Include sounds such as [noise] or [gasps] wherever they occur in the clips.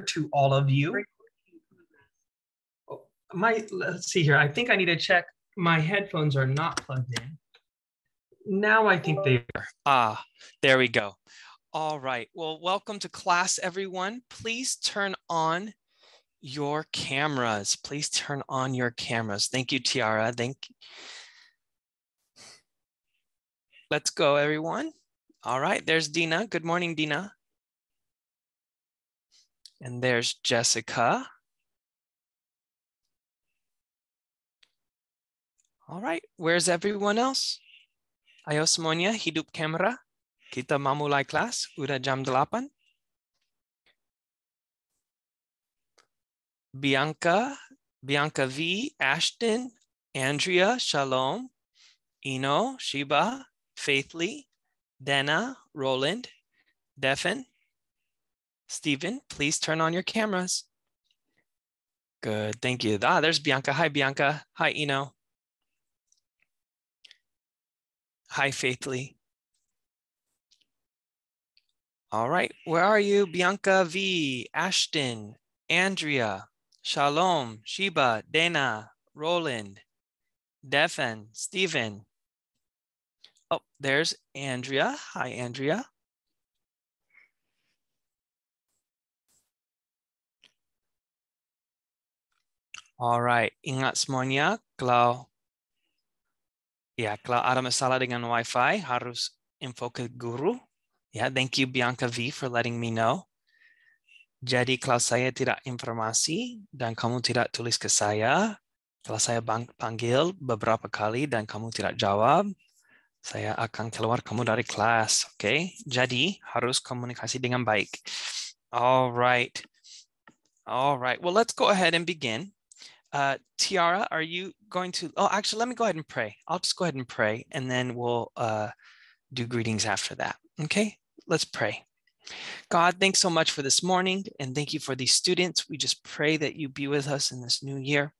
to all of you. Oh, my, let's see here. I think I need to check. My headphones are not plugged in. Now I think they are. Ah, there we go. All right. Well, welcome to class, everyone. Please turn on your cameras. Please turn on your cameras. Thank you, Tiara. Thank you. Let's go, everyone. All right. There's Dina. Good morning, Dina. And there's Jessica. All right, where's everyone else? Ayos Monia, hidup kamera. Kita mamulai kelas, udah jam delapan. Bianca, Bianca V, Ashton, Andrea, Shalom, Eno, Sheba, Faithly, Dana, Roland, Defen, Stephen, please turn on your cameras. Good, thank you. Ah, there's Bianca. Hi, Bianca. Hi, Eno. Hi, Faithly. All right, where are you? Bianca V, Ashton, Andrea, Shalom, Sheba, Dana, Roland, Defen, Stephen. Oh, there's Andrea. Hi, Andrea. Alright, ingat semuanya kalau ya kalau ada masalah dengan WiFi harus info ke guru. Ya, thank you Bianca V for letting me know. Jadi kalau saya tidak informasi dan kamu tidak tulis ke saya, kalau saya panggil beberapa kali dan kamu tidak jawab, saya akan keluar kamu dari kelas, oke? Okay? Jadi harus komunikasi dengan baik. Alright, alright. Well, let's go ahead and begin. Uh, Tiara, are you going to? Oh, actually, let me go ahead and pray. I'll just go ahead and pray, and then we'll uh, do greetings after that. Okay, let's pray. God, thanks so much for this morning, and thank you for these students. We just pray that you be with us in this new year.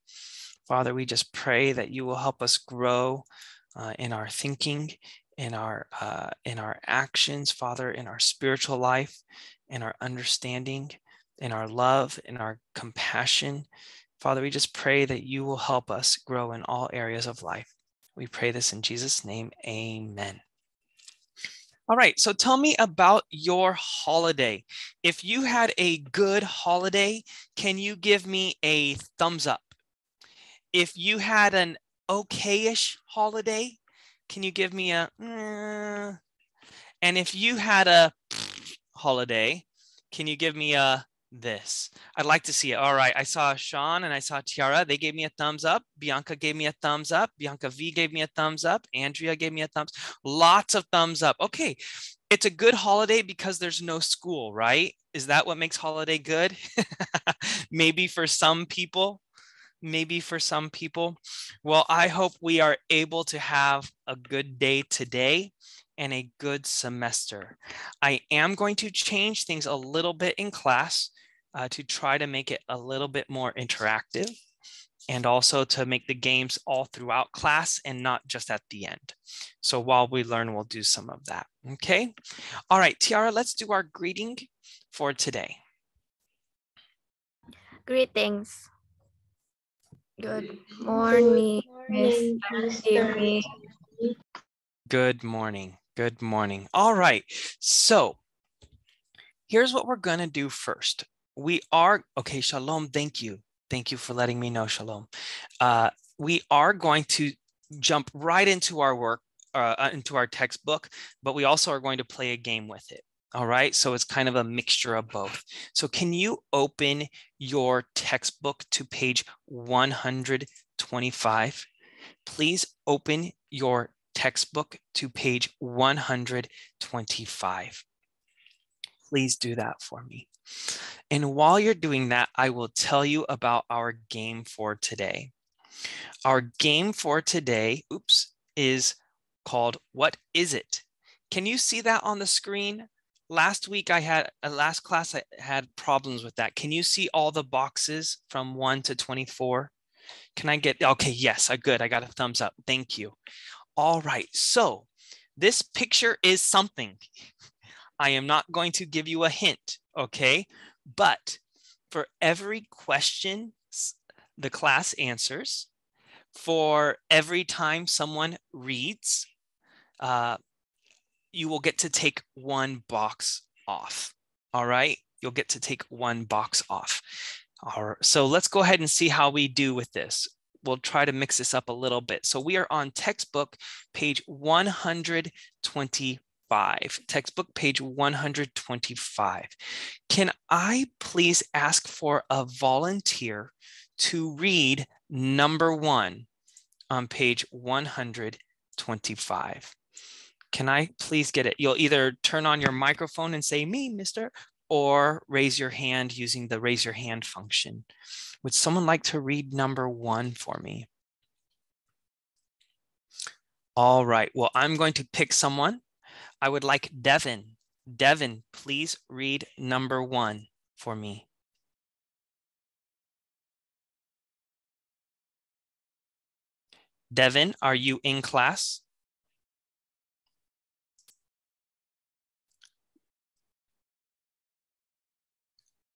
Father, we just pray that you will help us grow uh, in our thinking, in our uh, in our actions, Father, in our spiritual life, in our understanding, in our love, in our compassion, Father, we just pray that you will help us grow in all areas of life. We pray this in Jesus' name. Amen. All right, so tell me about your holiday. If you had a good holiday, can you give me a thumbs up? If you had an okayish holiday, can you give me a? Mm. And if you had a [sniffs] holiday, can you give me a? this. I'd like to see it. All right. I saw Sean and I saw Tiara. They gave me a thumbs up. Bianca gave me a thumbs up. Bianca V gave me a thumbs up. Andrea gave me a thumbs. Lots of thumbs up. Okay. It's a good holiday because there's no school, right? Is that what makes holiday good? [laughs] Maybe for some people. Maybe for some people. Well, I hope we are able to have a good day today and a good semester. I am going to change things a little bit in class uh, to try to make it a little bit more interactive and also to make the games all throughout class and not just at the end. So while we learn, we'll do some of that. Okay. All right, Tiara, let's do our greeting for today. Greetings. Good morning, Good morning. Good morning. Good morning. All right. So here's what we're going to do first we are, okay, Shalom, thank you. Thank you for letting me know, Shalom. Uh, we are going to jump right into our work, uh, uh, into our textbook, but we also are going to play a game with it. All right, so it's kind of a mixture of both. So can you open your textbook to page 125? Please open your textbook to page 125 please do that for me. And while you're doing that, I will tell you about our game for today. Our game for today, oops, is called What Is It? Can you see that on the screen? Last week I had a uh, last class I had problems with that. Can you see all the boxes from 1 to 24? Can I get okay, yes, I good. I got a thumbs up. Thank you. All right. So, this picture is something. [laughs] I am not going to give you a hint, okay? But for every question the class answers, for every time someone reads, uh, you will get to take one box off, all right? You'll get to take one box off. All right, so let's go ahead and see how we do with this. We'll try to mix this up a little bit. So we are on textbook page one hundred twenty textbook page 125. Can I please ask for a volunteer to read number one on page 125? Can I please get it? You'll either turn on your microphone and say, me, mister, or raise your hand using the raise your hand function. Would someone like to read number one for me? All right, well, I'm going to pick someone I would like Devin. Devin, please read number one for me. Devin, are you in class?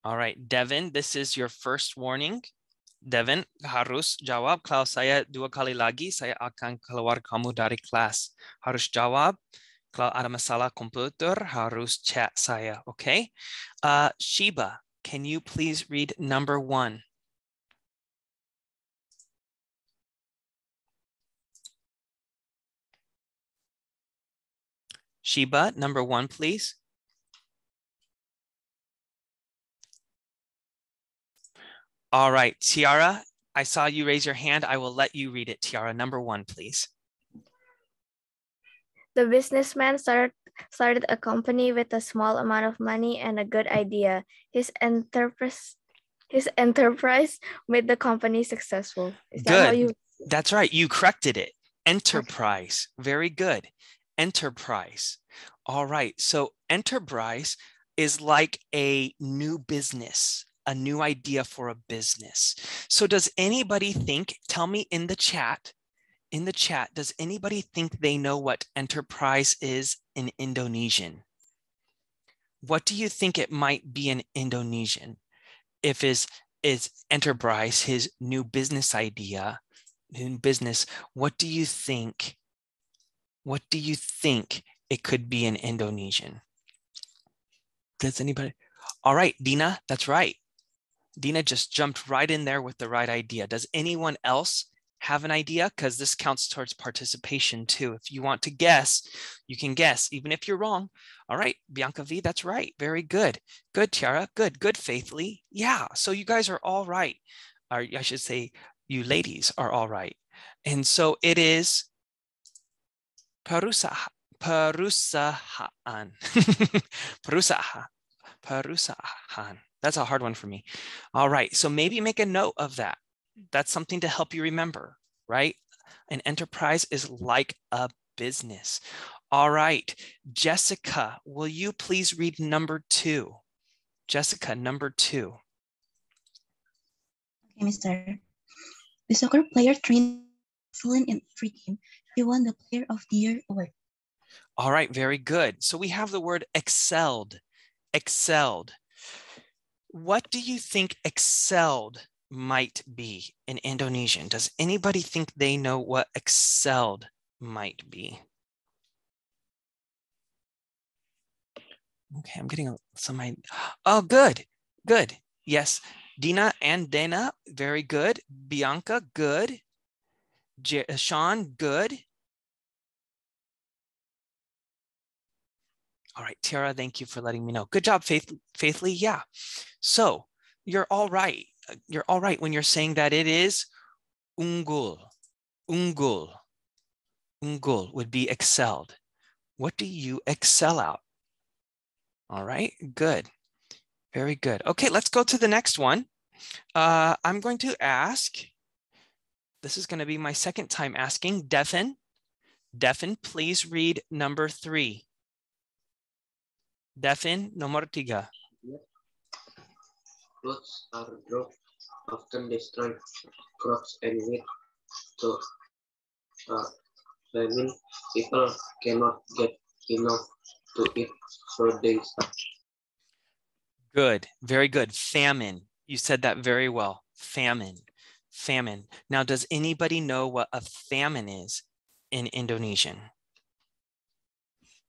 All right, Devin, this is your first warning. Devin, harus jawab kalau saya dua kali lagi saya akan keluar kamu dari kelas. Harus jawab Kalau ada masalah komputer, harus chat saya, okay? Uh, Sheba, can you please read number one? Sheba, number one, please. All right, Tiara, I saw you raise your hand. I will let you read it, Tiara. Number one, please. The businessman started started a company with a small amount of money and a good idea. His enterprise his enterprise made the company successful. Is good. you- That's right. You corrected it. Enterprise. Okay. Very good. Enterprise. All right. So enterprise is like a new business, a new idea for a business. So does anybody think, tell me in the chat, in the chat, does anybody think they know what enterprise is in Indonesian? What do you think it might be in Indonesian? If is is enterprise his new business idea, new business, what do you think? What do you think it could be in Indonesian? Does anybody? All right, Dina, that's right. Dina just jumped right in there with the right idea. Does anyone else have an idea because this counts towards participation too. If you want to guess, you can guess, even if you're wrong. All right, Bianca V, that's right. Very good. Good, Tiara. Good, good, Faithly. Yeah, so you guys are all right. Or I should say, you ladies are all right. And so it is parusaha, parusahan, [laughs] parusaha, parusahan. That's a hard one for me. All right, so maybe make a note of that that's something to help you remember, right? An enterprise is like a business. All right, Jessica, will you please read number two? Jessica, number two. Okay, mister. The soccer player trained excellent in every game. He won the Player of the Year award. All right, very good. So we have the word excelled, excelled. What do you think excelled might be in Indonesian? Does anybody think they know what excelled might be? Okay, I'm getting some. [gasps] Oh, good, good. Yes, Dina and Dana, very good. Bianca, good. J uh, Sean, good. All right, Tiara, thank you for letting me know. Good job, Faith Faithly. Yeah. So you're all right you're all right when you're saying that it is ungul, ungul, ungul would be excelled. What do you excel out? All right, good. Very good. Okay, let's go to the next one. Uh, I'm going to ask, this is going to be my second time asking, Defen. Defen, please read number three. no mortiga clothes are dropped, often destroying crops and wheat. So, uh, famine, people cannot get enough to eat, so they starve. Good, very good. Famine. You said that very well. Famine. Famine. Now, does anybody know what a famine is in Indonesian?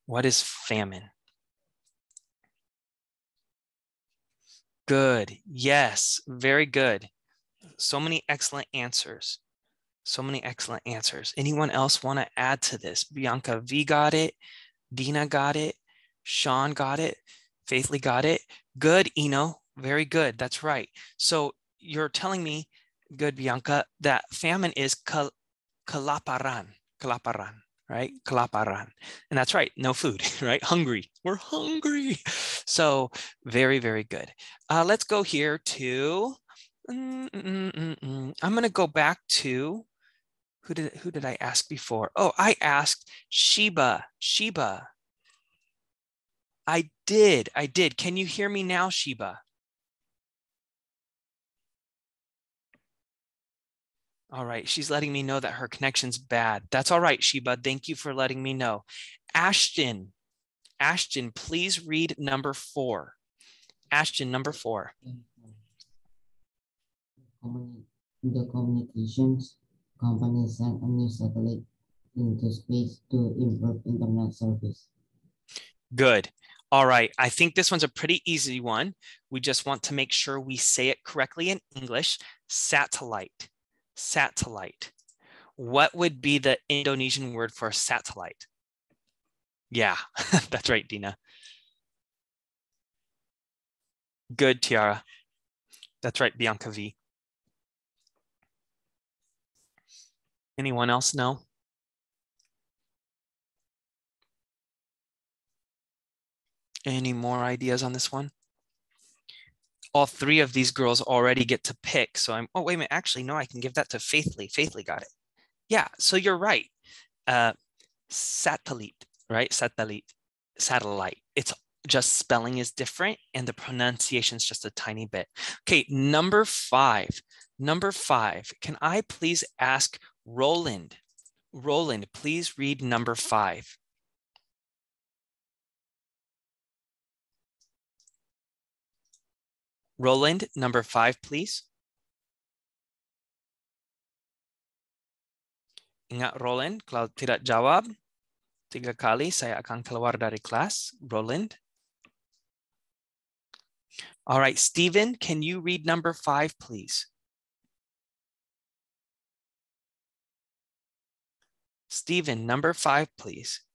What is famine? Good. Yes. Very good. So many excellent answers. So many excellent answers. Anyone else want to add to this? Bianca V got it. Dina got it. Sean got it. Faithly got it. Good, Eno. Very good. That's right. So you're telling me, good, Bianca, that famine is kal- kalaparan. Kalaparan right? Kelaparan. And that's right, no food, [laughs] right? Hungry. We're hungry. So very, very good. Uh, let's go here to, mm, mm, mm, I'm going to go back to, who did, who did I ask before? Oh, I asked Sheba, Sheba. I did, I did. Can you hear me now, Sheba? All right. She's letting me know that her connection's bad. That's all right, Sheba. Thank you for letting me know. Ashton, Ashton, please read number four. Ashton, number four. The communications company sent a new satellite into space to improve internet service. Good. All right. I think this one's a pretty easy one. We just want to make sure we say it correctly in English. Satellite satellite. What would be the Indonesian word for satellite? Yeah, [laughs] that's right, Dina. Good, Tiara. That's right, Bianca V. Anyone else know? Any more ideas on this one? all three of these girls already get to pick. So I'm, oh, wait a minute. Actually, no, I can give that to Faithly. Faithly got it. Yeah. So you're right. Uh, satellite, right? Satellite, satellite. It's just spelling is different and the pronunciation is just a tiny bit. Okay. Number five. Number five. Can I please ask Roland? Roland, please read number five. Roland, number five, please. Ingat Roland, kalau tidak jawab, tiga kali saya akan keluar dari kelas. Roland. All right, Stephen, can you read number five, please? Stephen, number five, please.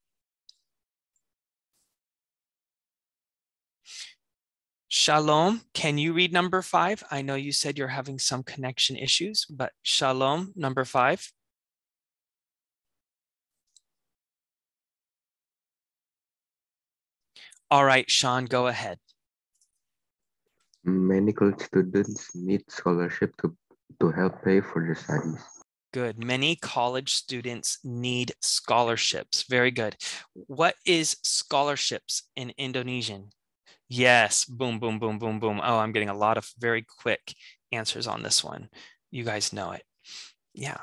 Shalom, can you read number five? I know you said you're having some connection issues, but shalom, number five. All right, Sean, go ahead. Many college students need scholarship to, to help pay for their studies. Good. Many college students need scholarships. Very good. What is scholarships in Indonesian? Yes, boom, boom, boom, boom, boom. Oh, I'm getting a lot of very quick answers on this one. You guys know it. Yeah,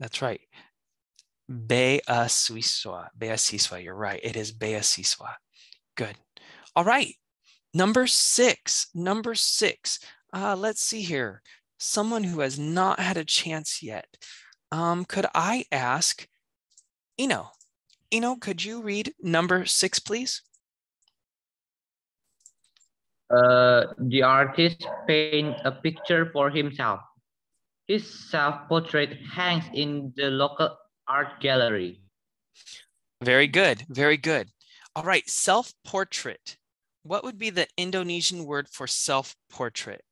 that's right. Bea Suiswa, Bea Siswa, you're right. It is Bea Siswa. Good. All right, number six, number six. Uh, let's see here. Someone who has not had a chance yet. Um, could I ask, Eno, Eno, could you read number six, please? uh, the artist painted a picture for himself. His self-portrait hangs in the local art gallery. Very good, very good. All right, self-portrait. What would be the Indonesian word for self-portrait?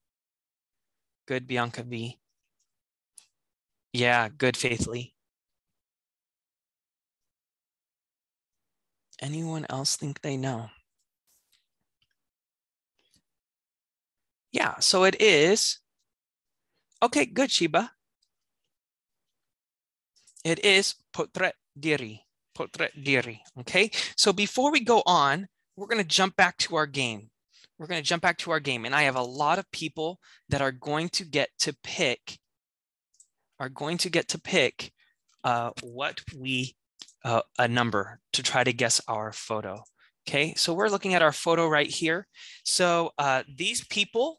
Good, Bianca V. Yeah, good, Faithly. Anyone else think they know? Yeah, so it is. Okay, good, Shiba. It is potret diri, potret diri, okay? So before we go on, we're gonna jump back to our game. We're gonna jump back to our game. And I have a lot of people that are going to get to pick, are going to get to pick uh, what we, uh, a number to try to guess our photo. Okay, so we're looking at our photo right here. So uh, these people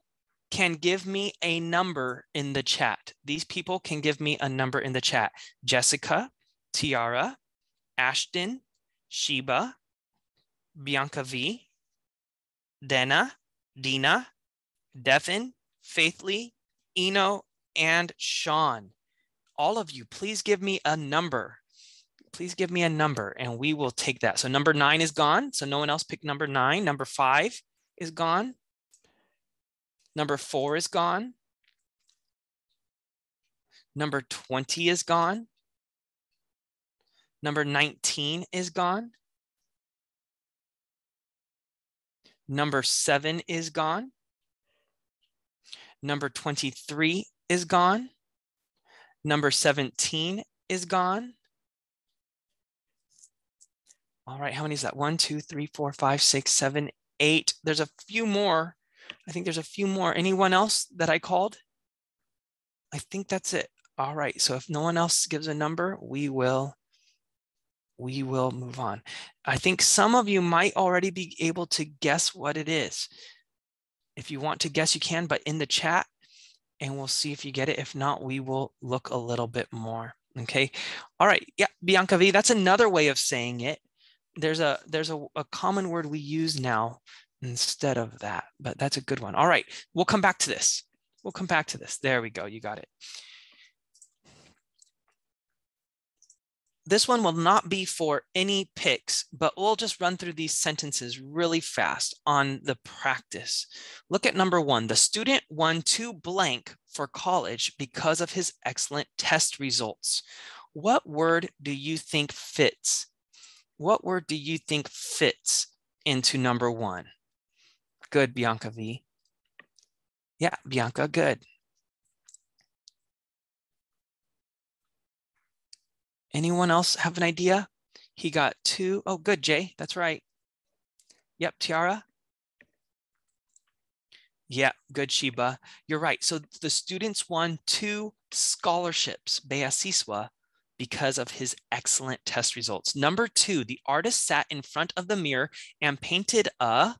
can give me a number in the chat. These people can give me a number in the chat. Jessica, Tiara, Ashton, Sheba, Bianca V, Dana, Dina, Devin, Faithly, Eno, and Sean. All of you, please give me a number. Please give me a number and we will take that. So number nine is gone. So no one else picked number nine. Number five is gone. Number four is gone. Number 20 is gone. Number 19 is gone. Number seven is gone. Number 23 is gone. Number 17 is gone. All right, how many is that? One, two, three, four, five, six, seven, eight. There's a few more I think there's a few more. Anyone else that I called? I think that's it. All right. So if no one else gives a number, we will we will move on. I think some of you might already be able to guess what it is. If you want to guess, you can, but in the chat, and we'll see if you get it. If not, we will look a little bit more. Okay. All right. Yeah, Bianca V, that's another way of saying it. There's a there's a, a common word we use now instead of that. But that's a good one. All right, we'll come back to this. We'll come back to this. There we go. You got it. This one will not be for any picks, but we'll just run through these sentences really fast on the practice. Look at number one. The student won two blank for college because of his excellent test results. What word do you think fits? What word do you think fits into number one? Good, Bianca V. Yeah, Bianca, good. Anyone else have an idea? He got two. Oh, good, Jay. That's right. Yep, Tiara. Yeah, good, Sheba. You're right. So the students won two scholarships, Bea Siswa, because of his excellent test results. Number two, the artist sat in front of the mirror and painted a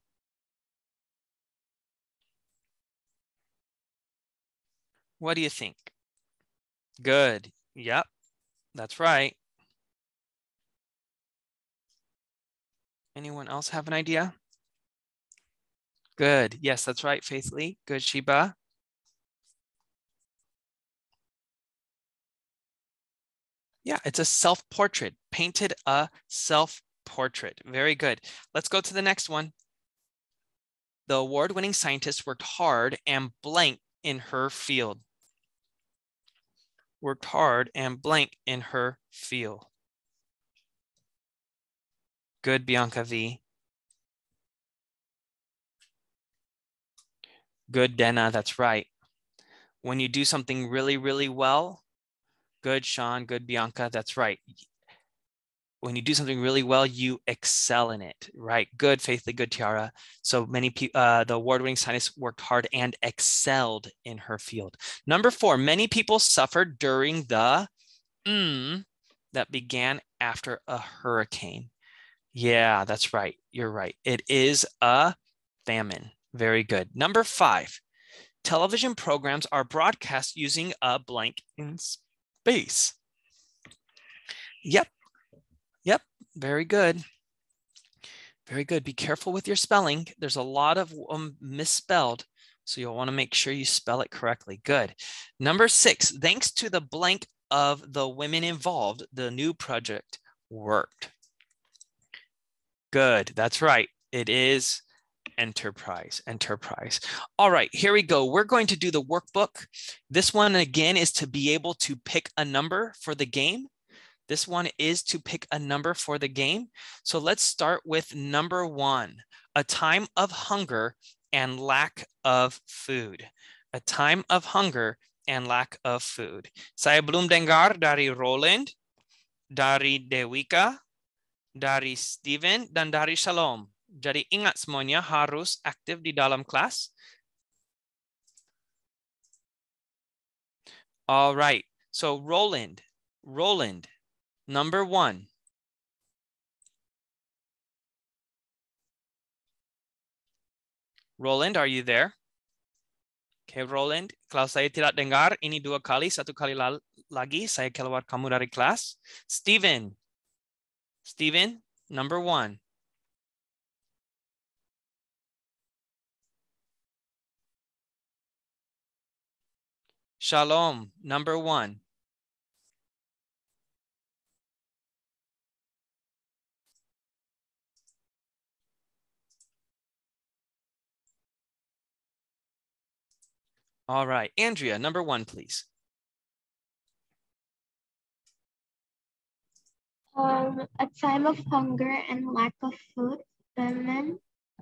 What do you think? Good. Yep, that's right. Anyone else have an idea? Good. Yes, that's right, Faith Lee. Good, Sheba. Yeah, it's a self-portrait, painted a self-portrait. Very good. Let's go to the next one. The award-winning scientist worked hard and blank in her field. Worked hard and blank in her field. Good, Bianca V. Good, Dena, that's right. When you do something really, really well, good, Sean, good, Bianca, that's right when you do something really well, you excel in it, right? Good, faithfully good, Tiara. So many people, uh, the award-winning scientist worked hard and excelled in her field. Number four, many people suffered during the mm that began after a hurricane. Yeah, that's right. You're right. It is a famine. Very good. Number five, television programs are broadcast using a blank in space. Yep, very good. Very good. Be careful with your spelling. There's a lot of um, misspelled. So you'll want to make sure you spell it correctly. Good. Number six, thanks to the blank of the women involved, the new project worked. Good. That's right. It is enterprise, enterprise. All right, here we go. We're going to do the workbook. This one again is to be able to pick a number for the game. This one is to pick a number for the game. So let's start with number one, a time of hunger and lack of food. A time of hunger and lack of food. Saya belum dengar dari Roland, dari Dewika, dari Steven, dan dari Shalom. Jadi ingat semuanya harus aktif di dalam kelas. All right. So Roland, Roland, Number one, Roland, are you there? Okay, Roland, kalau saya tidak dengar, ini dua kali, satu kali lagi, saya keluar kamu dari kelas. Steven, Steven, number one. Shalom, number one. All right, Andrea, number one, please. Um, a time of hunger and lack of food, famine.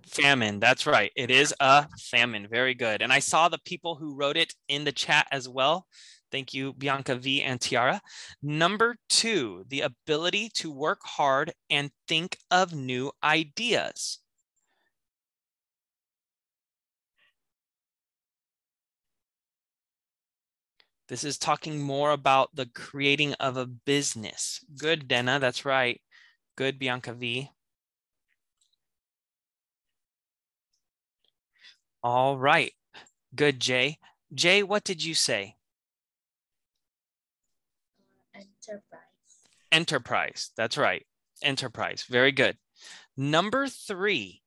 Famine, that's right. It is a famine. Very good. And I saw the people who wrote it in the chat as well. Thank you, Bianca V and Tiara. Number two, the ability to work hard and think of new ideas. This is talking more about the creating of a business. Good, Dena, that's right. Good, Bianca V. All right. Good, Jay. Jay, what did you say? Enterprise. Enterprise. That's right. Enterprise. Very good. Number three,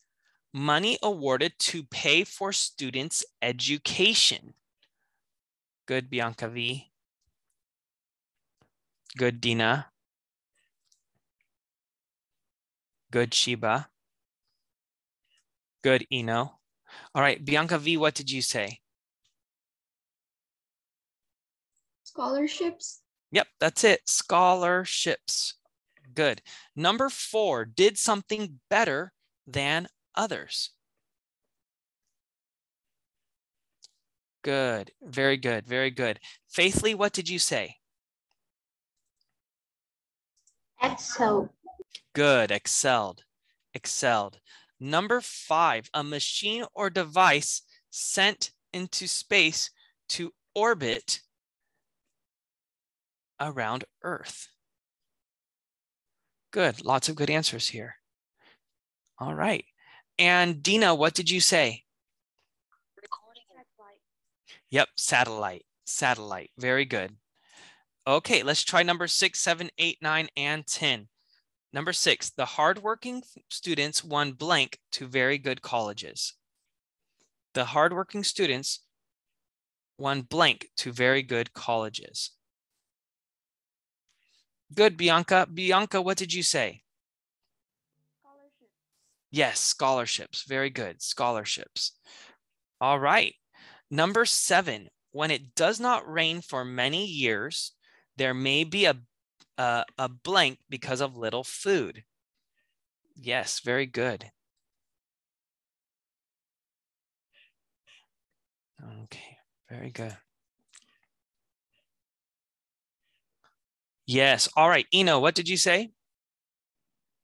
money awarded to pay for students' education. Good Bianca V. Good Dina. Good Sheba. Good Eno. All right, Bianca V, what did you say? Scholarships. Yep, that's it. Scholarships. Good. Number four, did something better than others. Good. Very good. Very good. Faithly, what did you say? Excel. Good. Excelled. Excelled. Number five, a machine or device sent into space to orbit around Earth. Good. Lots of good answers here. All right. And Dina, what did you say? Yep, satellite, satellite. Very good. Okay, let's try number six, seven, eight, nine, and 10. Number six, the hardworking students won blank to very good colleges. The hardworking students won blank to very good colleges. Good, Bianca. Bianca, what did you say? Scholarships. Yes, scholarships. Very good. Scholarships. All right. Number seven, when it does not rain for many years, there may be a, a, a blank because of little food. Yes, very good. Okay, very good. Yes. All right, Eno, what did you say?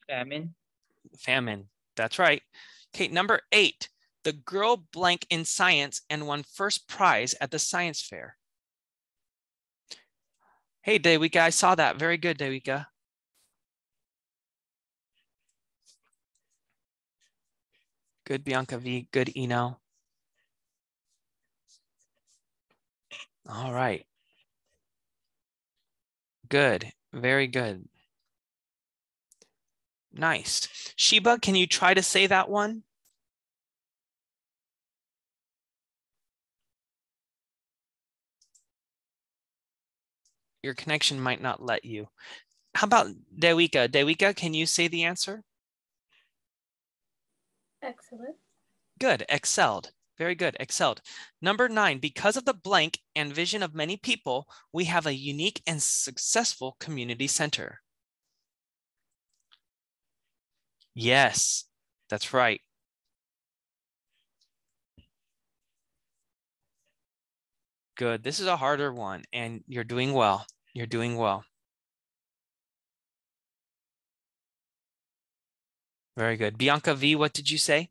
Famine. Famine. That's right. Okay, number eight the girl blank in science and won first prize at the science fair. Hey, Dewika, I saw that. Very good, Dewika. Good Bianca V, good Eno. All right. Good, very good. Nice. Sheba, can you try to say that one? your connection might not let you. How about Dewika? Dewika, can you say the answer? Excellent. Good, excelled. Very good, excelled. Number nine, because of the blank and vision of many people, we have a unique and successful community center. Yes, that's right. good. This is a harder one, and you're doing well. You're doing well. Very good. Bianca V, what did you say?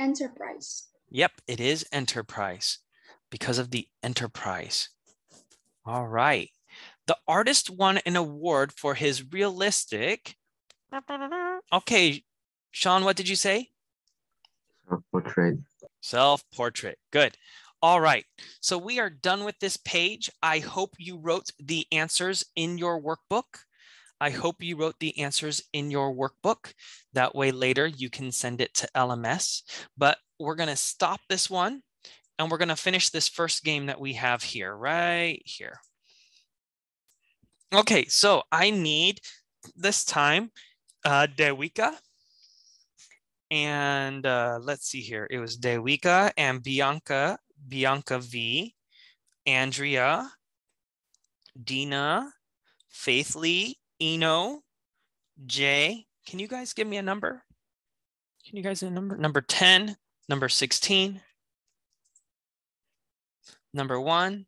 Enterprise. Yep, it is enterprise because of the enterprise. All right. The artist won an award for his realistic. [laughs] Okay, Sean, what did you say? portrait. Self portrait. Good. All right. So we are done with this page. I hope you wrote the answers in your workbook. I hope you wrote the answers in your workbook. That way later you can send it to LMS. But we're going to stop this one and we're going to finish this first game that we have here, right here. Okay, so I need this time uh, Dewika and uh, let's see here. It was Dewika and Bianca, Bianca V, Andrea, Dina, Faithly, Eno, Jay. Can you guys give me a number? Can you guys give a number? Number 10, number 16, number one,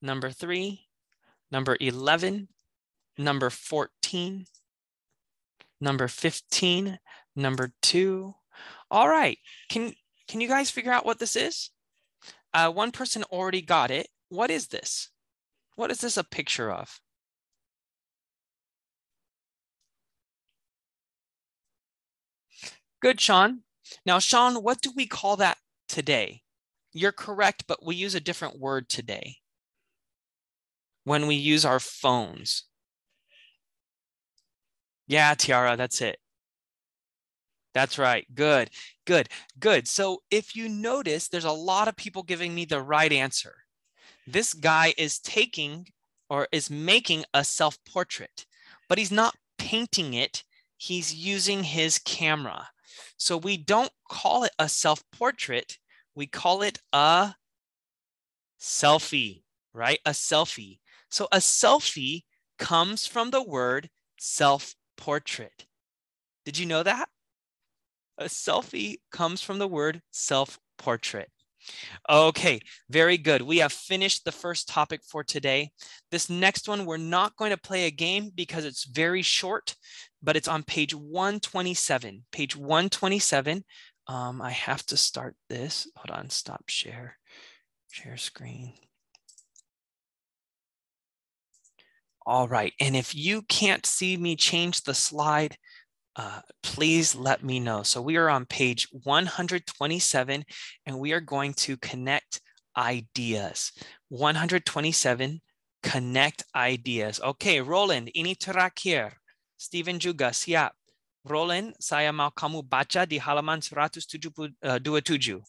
number three, number 11, number 14, number 15, number two. All right, can, can you guys figure out what this is? Uh, one person already got it. What is this? What is this a picture of? Good, Sean. Now, Sean, what do we call that today? You're correct, but we use a different word today when we use our phones. Yeah, Tiara, that's it. That's right. Good, good, good. So if you notice, there's a lot of people giving me the right answer. This guy is taking or is making a self portrait, but he's not painting it. He's using his camera. So we don't call it a self portrait. We call it a selfie, right? A selfie. So a selfie comes from the word self portrait. Did you know that? A selfie comes from the word self portrait. Okay, very good. We have finished the first topic for today. This next one, we're not going to play a game because it's very short, but it's on page 127. Page 127. Um, I have to start this. Hold on, stop share, share screen. All right, and if you can't see me change the slide, uh, please let me know. So we are on page 127 and we are going to connect ideas. 127, connect ideas. Okay, Roland, ini terakhir. Steven juga siap. Roland, saya mau kamu baca di halaman 127.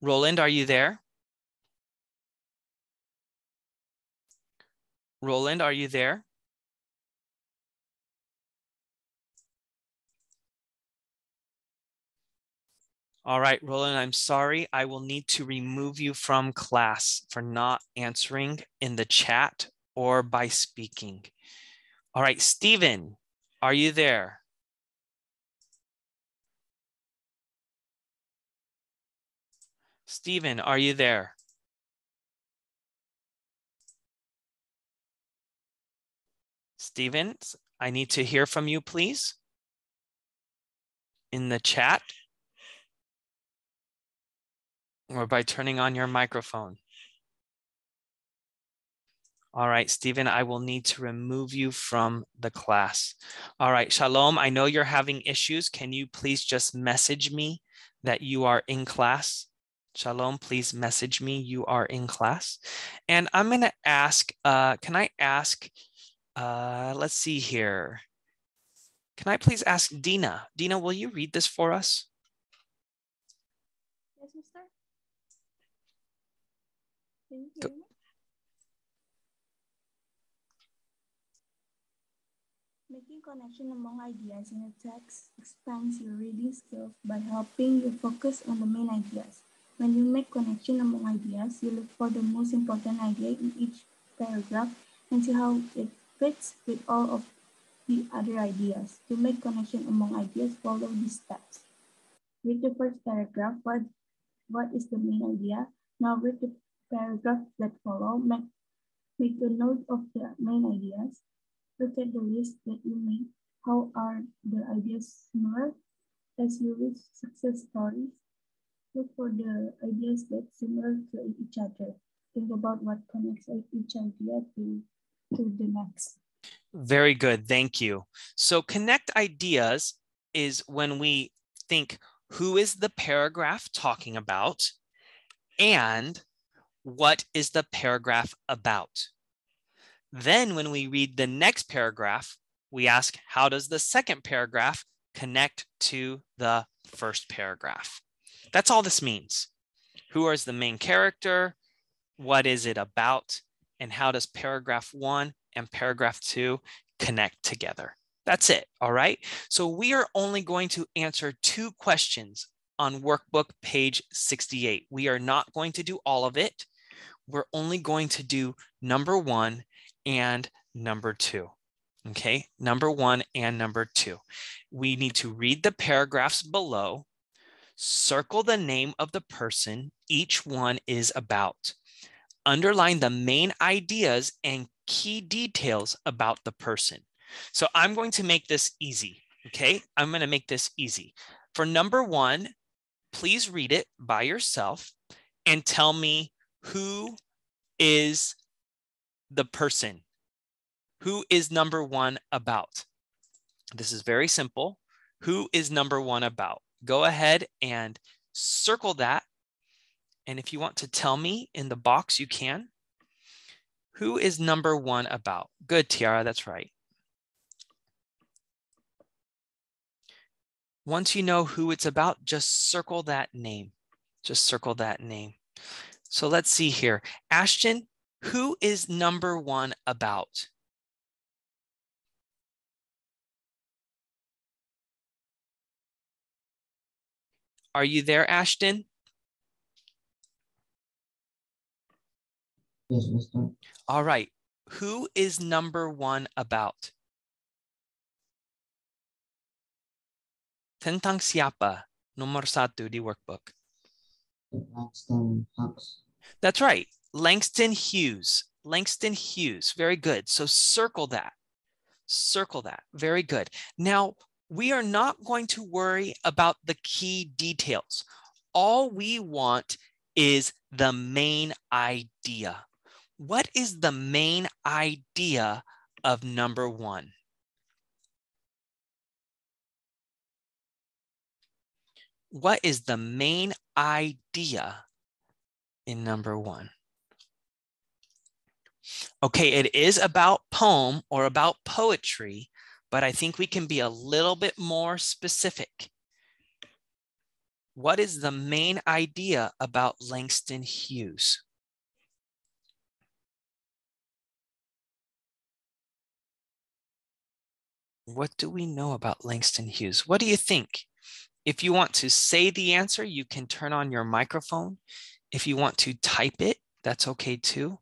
Roland, are you there? Roland, are you there? All right, Roland, I'm sorry. I will need to remove you from class for not answering in the chat or by speaking. All right, Stephen, are you there? Stephen, are you there? Stevens, I need to hear from you, please, in the chat or by turning on your microphone. All right, Stephen, I will need to remove you from the class. All right, Shalom, I know you're having issues. Can you please just message me that you are in class? Shalom, please message me you are in class. And I'm going to ask, uh, can I ask uh, let's see here. Can I please ask Dina? Dina, will you read this for us? Yes, Mr. Go Making connection among ideas in a text expands your reading skills by helping you focus on the main ideas. When you make connection among ideas, you look for the most important idea in each paragraph and see how it fits with all of the other ideas. To make connection among ideas, follow these steps. Read the first paragraph. What, what is the main idea? Now read the paragraphs that follow. Make, make a note of the main ideas. Look at the list that you made. How are the ideas similar? As you read success stories, look for the ideas that similar to each other. Think about what connects each idea to to the next. Very good. Thank you. So connect ideas is when we think who is the paragraph talking about and what is the paragraph about. Then when we read the next paragraph, we ask how does the second paragraph connect to the first paragraph? That's all this means. Who is the main character? What is it about? and how does paragraph one and paragraph two connect together? That's it, all right? So we are only going to answer two questions on workbook page 68. We are not going to do all of it. We're only going to do number one and number two. Okay, number one and number two. We need to read the paragraphs below, circle the name of the person each one is about underline the main ideas and key details about the person. So I'm going to make this easy. Okay, I'm going to make this easy. For number one, please read it by yourself and tell me who is the person? Who is number one about? This is very simple. Who is number one about? Go ahead and circle that and if you want to tell me in the box, you can. Who is number one about? Good, Tiara, that's right. Once you know who it's about, just circle that name. Just circle that name. So let's see here. Ashton, who is number one about? Are you there, Ashton? All right. Who is number one about? Tentang siapa, nomor satu di workbook. Langston Hughes. That's right. Langston Hughes. Langston Hughes. Very good. So circle that. Circle that. Very good. Now, we are not going to worry about the key details. All we want is the main idea what is the main idea of number one? What is the main idea in number one? Okay, it is about poem or about poetry, but I think we can be a little bit more specific. What is the main idea about Langston Hughes? What do we know about Langston Hughes? What do you think? If you want to say the answer, you can turn on your microphone. If you want to type it, that's okay too.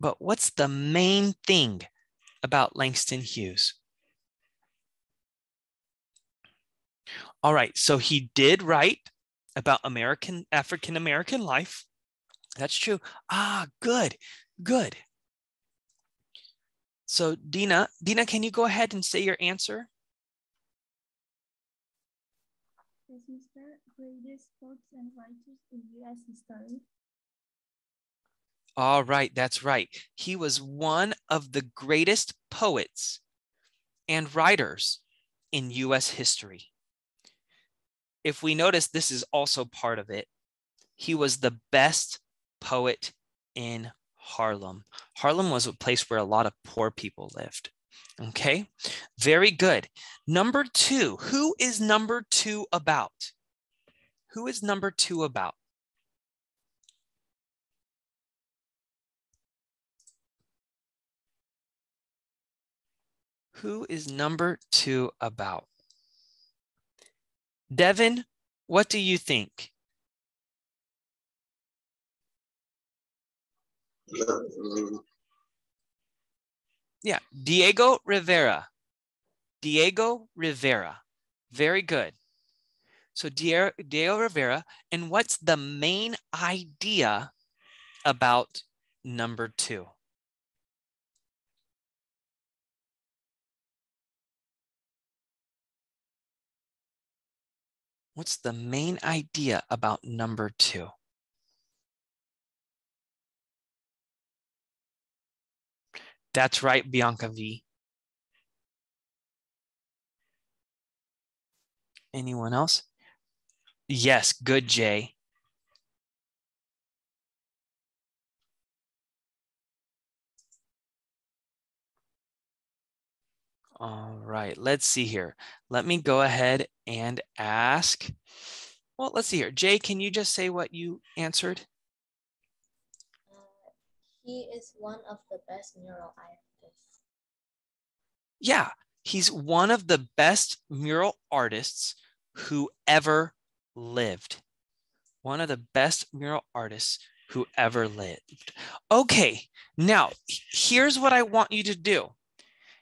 But what's the main thing about Langston Hughes? All right, so he did write about American African American life. That's true. Ah, good, good. So Dina, Dina, can you go ahead and say your answer? Is Mr. Greatest Poets and Writers in U.S. history? All right, that's right. He was one of the greatest poets and writers in US history. If we notice, this is also part of it. He was the best poet in Harlem. Harlem was a place where a lot of poor people lived. Okay, very good. Number two, who is number two about? Who is number two about? Who is number two about? Devin, what do you think? Yeah, Diego Rivera. Diego Rivera. Very good. So Diego Rivera, and what's the main idea about number two? What's the main idea about number two? That's right, Bianca V. Anyone else? Yes, good, Jay. All right, let's see here. Let me go ahead and ask. Well, let's see here. Jay, can you just say what you answered? He is one of the best mural artists. Yeah, he's one of the best mural artists who ever lived. One of the best mural artists who ever lived. Okay, now here's what I want you to do.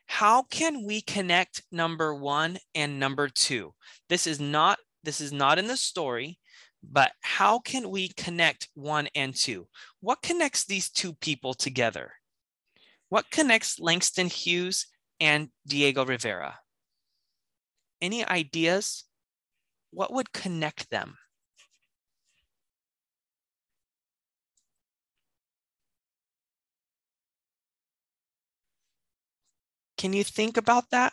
How can we connect number one and number two? This is not this is not in the story but how can we connect one and two? What connects these two people together? What connects Langston Hughes and Diego Rivera? Any ideas? What would connect them? Can you think about that?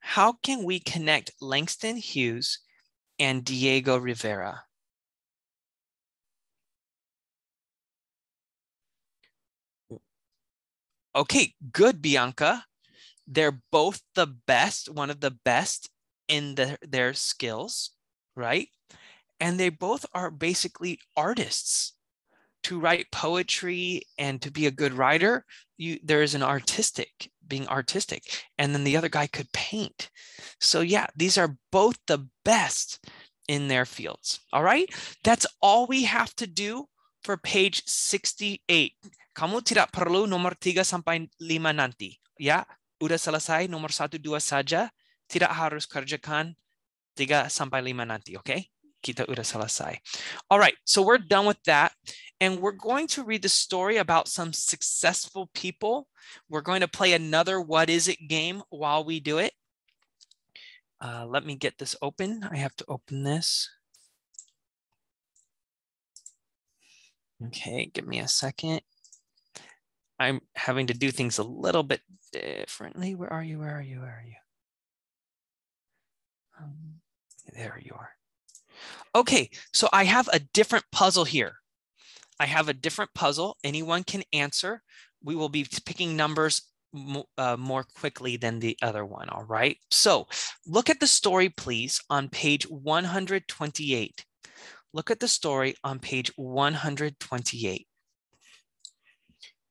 How can we connect Langston Hughes and Diego Rivera? Okay, good, Bianca. They're both the best, one of the best in the, their skills, right? And they both are basically artists. To write poetry and to be a good writer, you, there is an artistic being artistic and then the other guy could paint so yeah these are both the best in their fields all right that's all we have to do for page 68. Kamu tidak perlu nomor 3 sampai 5 nanti. Ya, udah selesai nomor 1, 2 saja. Tidak harus kerjakan 3 sampai 5 nanti, okay? Kita udah selesai. All right, so we're done with that. And we're going to read the story about some successful people. We're going to play another What Is It game while we do it. Uh, let me get this open. I have to open this. Okay, give me a second. I'm having to do things a little bit differently. Where are you? Where are you? Where are you? Um, there you are. Okay, so I have a different puzzle here. I have a different puzzle. Anyone can answer. We will be picking numbers uh, more quickly than the other one, all right? So look at the story, please, on page 128. Look at the story on page 128.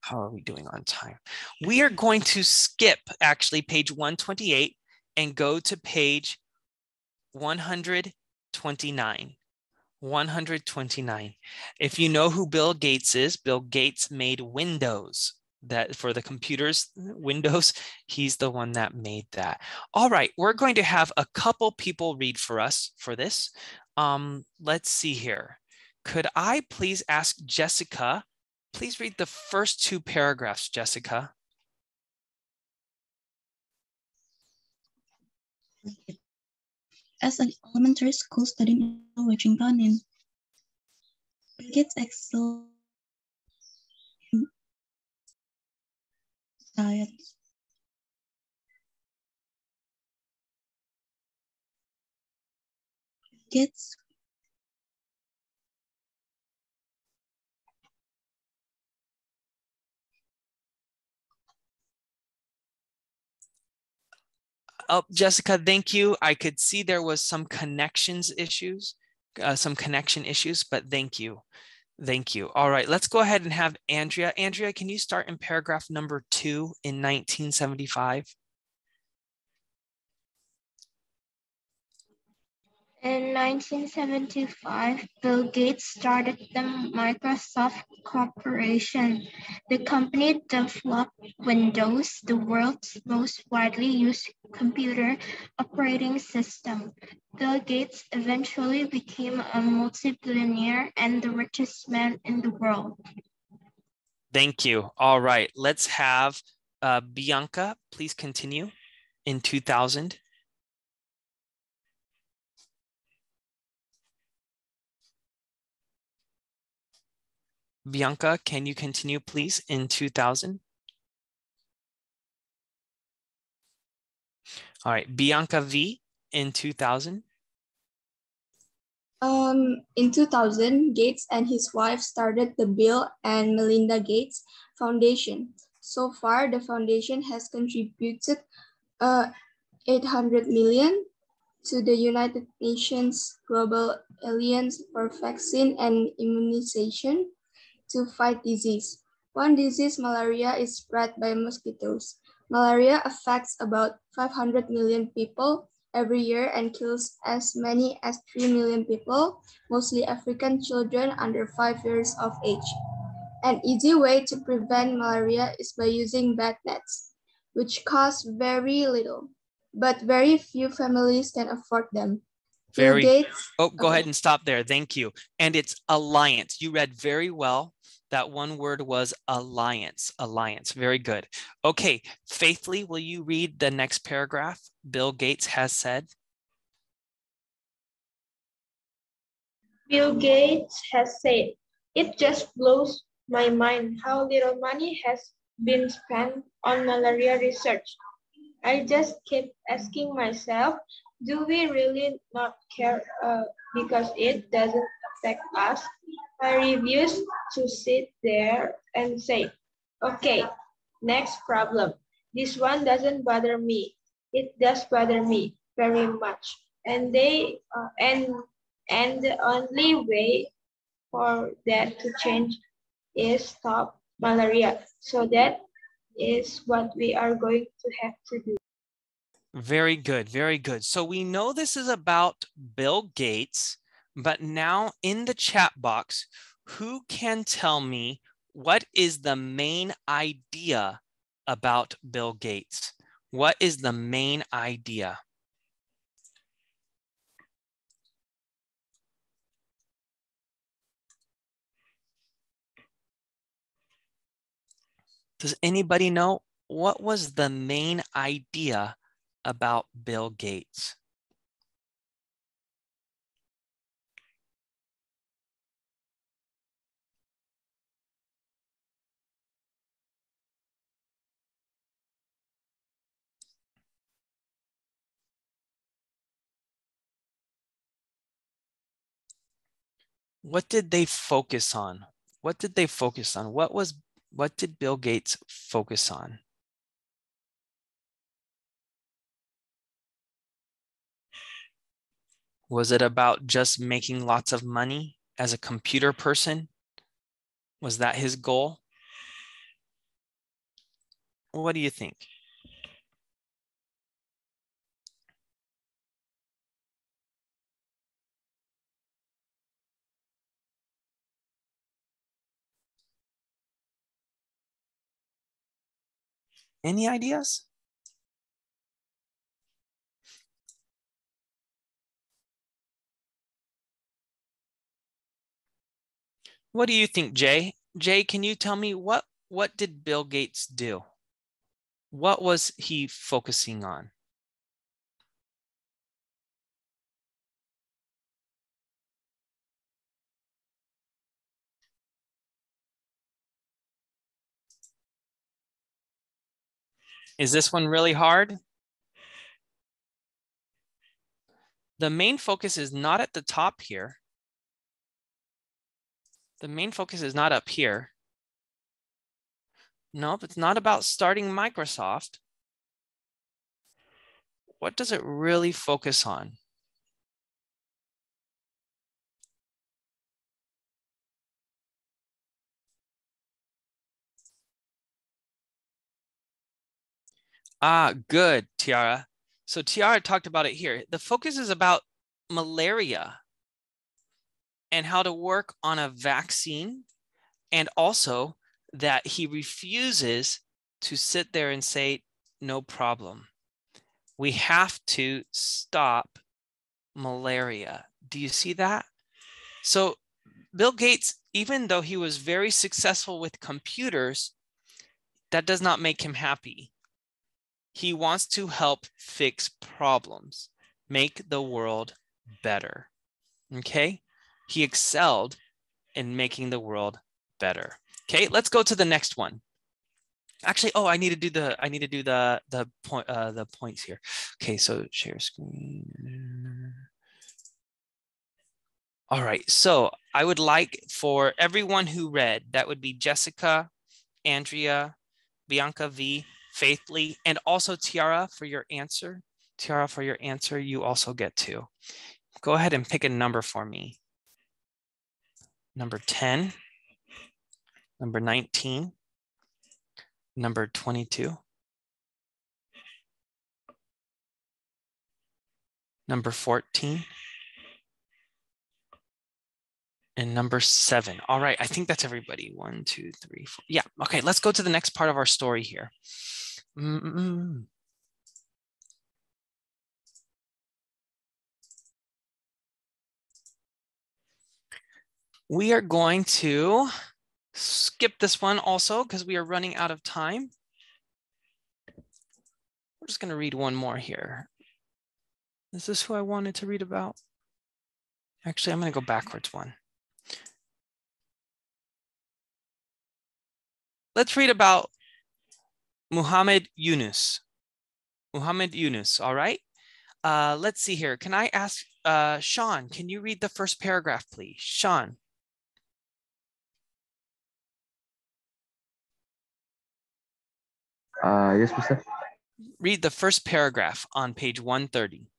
How are we doing on time? We are going to skip actually page 128 and go to page 129. 129. If you know who Bill Gates is, Bill Gates made Windows that for the computers, [laughs] Windows, he's the one that made that. All right, we're going to have a couple people read for us for this. Um, let's see here. Could I please ask Jessica, please read the first two paragraphs, Jessica. As an elementary school student in Washington, in Gates excel diet kids. Oh, Jessica, thank you. I could see there was some connections issues, uh, some connection issues, but thank you. Thank you. All right, let's go ahead and have Andrea. Andrea, can you start in paragraph number two in 1975? In 1975, Bill Gates started the Microsoft Corporation. The company developed Windows, the world's most widely used computer operating system. Bill Gates eventually became a multi-billionaire and the richest man in the world. Thank you. All right, let's have uh, Bianca, please continue in 2000. Bianca, can you continue, please, in 2000? All right, Bianca V in 2000. Um, in 2000, Gates and his wife started the Bill and Melinda Gates Foundation. So far, the foundation has contributed uh, 800 million to the United Nations Global Alliance for Vaccine and Immunization to fight disease. One disease, malaria, is spread by mosquitoes. Malaria affects about 500 million people every year and kills as many as 3 million people, mostly African children under 5 years of age. An easy way to prevent malaria is by using bed nets, which cost very little, but very few families can afford them very oh go ahead and stop there thank you and it's alliance you read very well that one word was alliance alliance very good okay faithfully will you read the next paragraph bill gates has said bill gates has said it just blows my mind how little money has been spent on malaria research i just kept asking myself do we really not care uh, because it doesn't affect us? I refuse to sit there and say, okay, next problem. This one doesn't bother me. It does bother me very much. And they uh, and and the only way for that to change is stop malaria. So that is what we are going to have to do. Very good. Very good. So we know this is about Bill Gates, but now in the chat box, who can tell me what is the main idea about Bill Gates? What is the main idea? Does anybody know what was the main idea about Bill Gates? What did they focus on? What did they focus on? What was what did Bill Gates focus on? Was it about just making lots of money as a computer person? Was that his goal? What do you think? Any ideas? What do you think, Jay? Jay, can you tell me what what did Bill Gates do? What was he focusing on? Is this one really hard? The main focus is not at the top here. The main focus is not up here. Nope, it's not about starting Microsoft. What does it really focus on? Ah, good, Tiara. So Tiara talked about it here. The focus is about malaria and how to work on a vaccine. And also that he refuses to sit there and say, no problem. We have to stop malaria. Do you see that? So, Bill Gates, even though he was very successful with computers, that does not make him happy. He wants to help fix problems, make the world better. Okay. He excelled in making the world better. Okay, let's go to the next one. Actually, oh, I need to do the I need to do the the point uh, the points here. Okay, so share screen. All right, so I would like for everyone who read, that would be Jessica, Andrea, Bianca V, Faithly, and also Tiara for your answer. Tiara, for your answer, you also get two. Go ahead and pick a number for me number 10, number 19, number 22, number 14, and number seven. All right, I think that's everybody. One, two, three, four. Yeah, okay, let's go to the next part of our story here. Mm -mm. mm. We are going to skip this one also because we are running out of time. We're just going to read one more here. Is this who I wanted to read about? Actually, I'm going to go backwards one. Let's read about Muhammad Yunus. Muhammad Yunus, all right? Uh, let's see here. Can I ask, uh, Sean, can you read the first paragraph, please? Sean. Uh, yes, Mr. Read the first paragraph on page 130.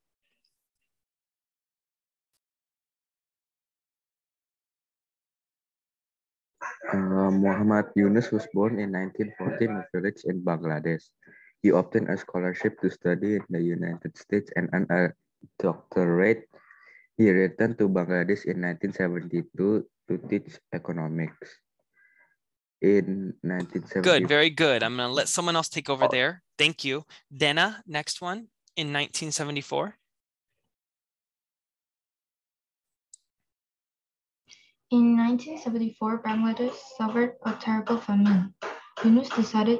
Uh, Muhammad Yunus was born in 1914 in a village in Bangladesh. He obtained a scholarship to study in the United States and earned a doctorate. He returned to Bangladesh in 1972 to teach economics in Good, very good. I'm going to let someone else take over oh. there. Thank you. Dena, next one in 1974. In 1974, Bangladesh suffered a terrible famine. Yunus decided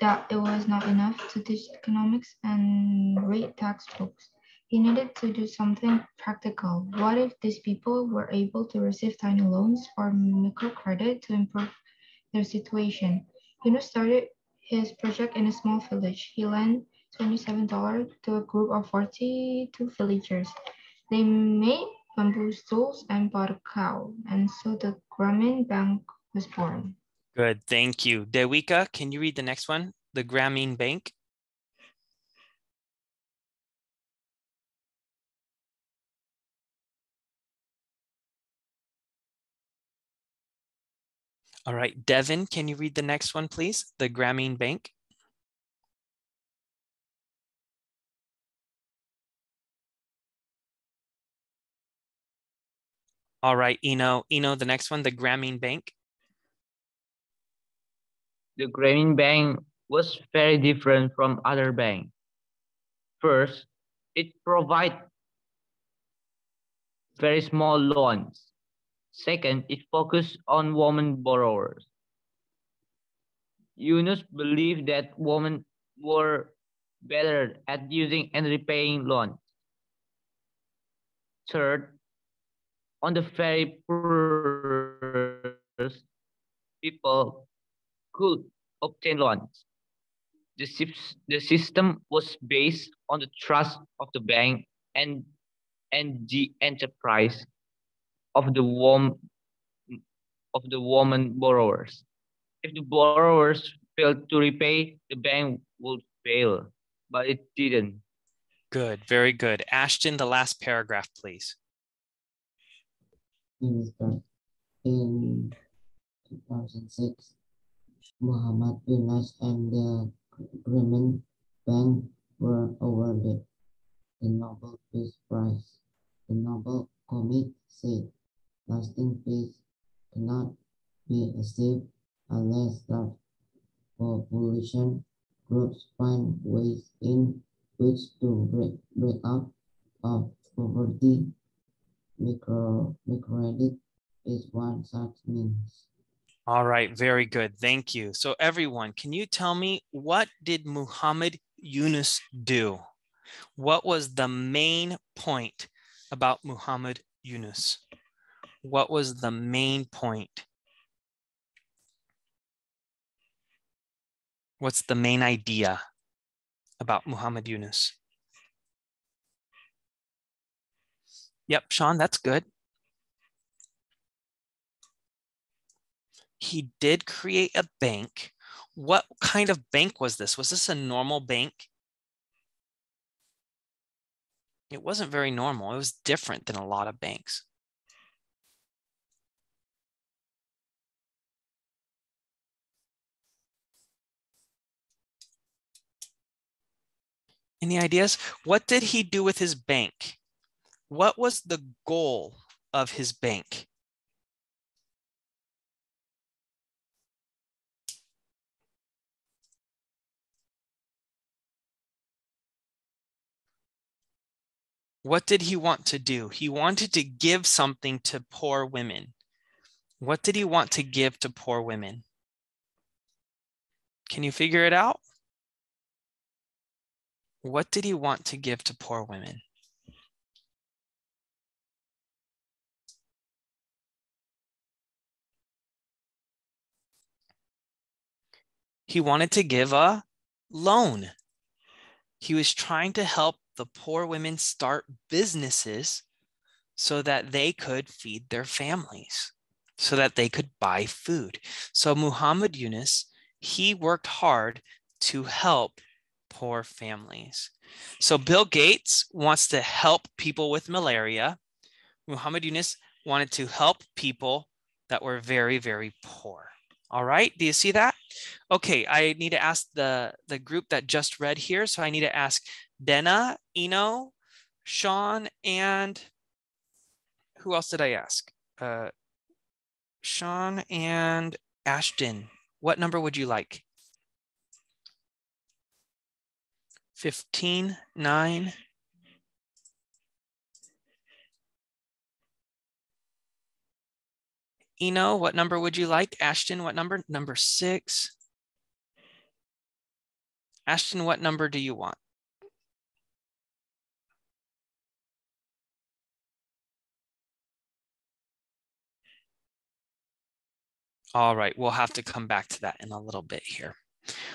that it was not enough to teach economics and read textbooks. He needed to do something practical. What if these people were able to receive tiny loans or microcredit to improve their situation. Yunus started his project in a small village. He lent $27 to a group of 42 villagers. They made bamboo stools and bought a cow. And so the Grameen Bank was born. Good, thank you. Dewika, can you read the next one? The Grameen Bank. All right, Devin, can you read the next one, please? The Grameen Bank. All right, Eno. Eno, the next one, the Grameen Bank. The Grameen Bank was very different from other banks. First, it provided very small loans Second, it focused on women borrowers. Yunus believed that women were better at using and repaying loans. Third, on the very poorest people could obtain loans. The, the system was based on the trust of the bank and, and the enterprise of the wom, of the woman borrowers. If the borrowers failed to repay, the bank would fail, but it didn't. Good, very good. Ashton, the last paragraph, please. In 2006, Muhammad bin and the Bremen Bank were awarded the Nobel Peace Prize. The Nobel Committee said lasting peace cannot be achieved unless that population groups find ways in which to break, break up of poverty. Micro, microcredit is one such means. All right, very good. Thank you. So everyone, can you tell me what did Muhammad Yunus do? What was the main point about Muhammad Yunus? what was the main point? What's the main idea about Muhammad Yunus? Yep, Sean, that's good. He did create a bank. What kind of bank was this? Was this a normal bank? It wasn't very normal. It was different than a lot of banks. Any ideas? What did he do with his bank? What was the goal of his bank? What did he want to do? He wanted to give something to poor women. What did he want to give to poor women? Can you figure it out? What did he want to give to poor women? He wanted to give a loan. He was trying to help the poor women start businesses so that they could feed their families, so that they could buy food. So Muhammad Yunus, he worked hard to help poor families. So Bill Gates wants to help people with malaria. Muhammad Yunus wanted to help people that were very, very poor. All right, do you see that? Okay, I need to ask the, the group that just read here. So I need to ask Dena, Eno, Sean, and who else did I ask? Uh, Sean and Ashton, what number would you like? 15, 9, Eno, what number would you like? Ashton, what number? Number six. Ashton, what number do you want? All right, we'll have to come back to that in a little bit here.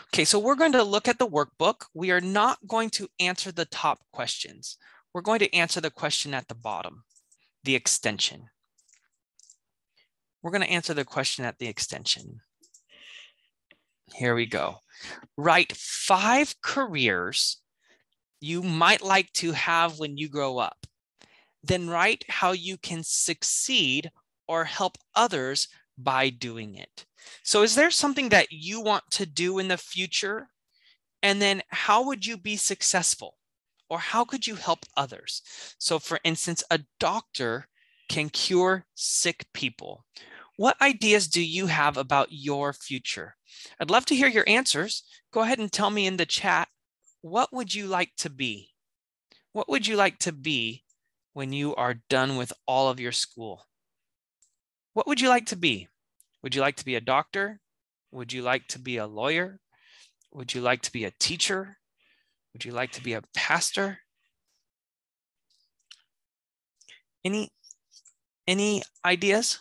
Okay, so we're going to look at the workbook. We are not going to answer the top questions. We're going to answer the question at the bottom, the extension. We're going to answer the question at the extension. Here we go. Write five careers you might like to have when you grow up. Then write how you can succeed or help others by doing it. So, is there something that you want to do in the future? And then, how would you be successful? Or how could you help others? So, for instance, a doctor can cure sick people. What ideas do you have about your future? I'd love to hear your answers. Go ahead and tell me in the chat what would you like to be? What would you like to be when you are done with all of your school? What would you like to be? Would you like to be a doctor? Would you like to be a lawyer? Would you like to be a teacher? Would you like to be a pastor? Any any ideas?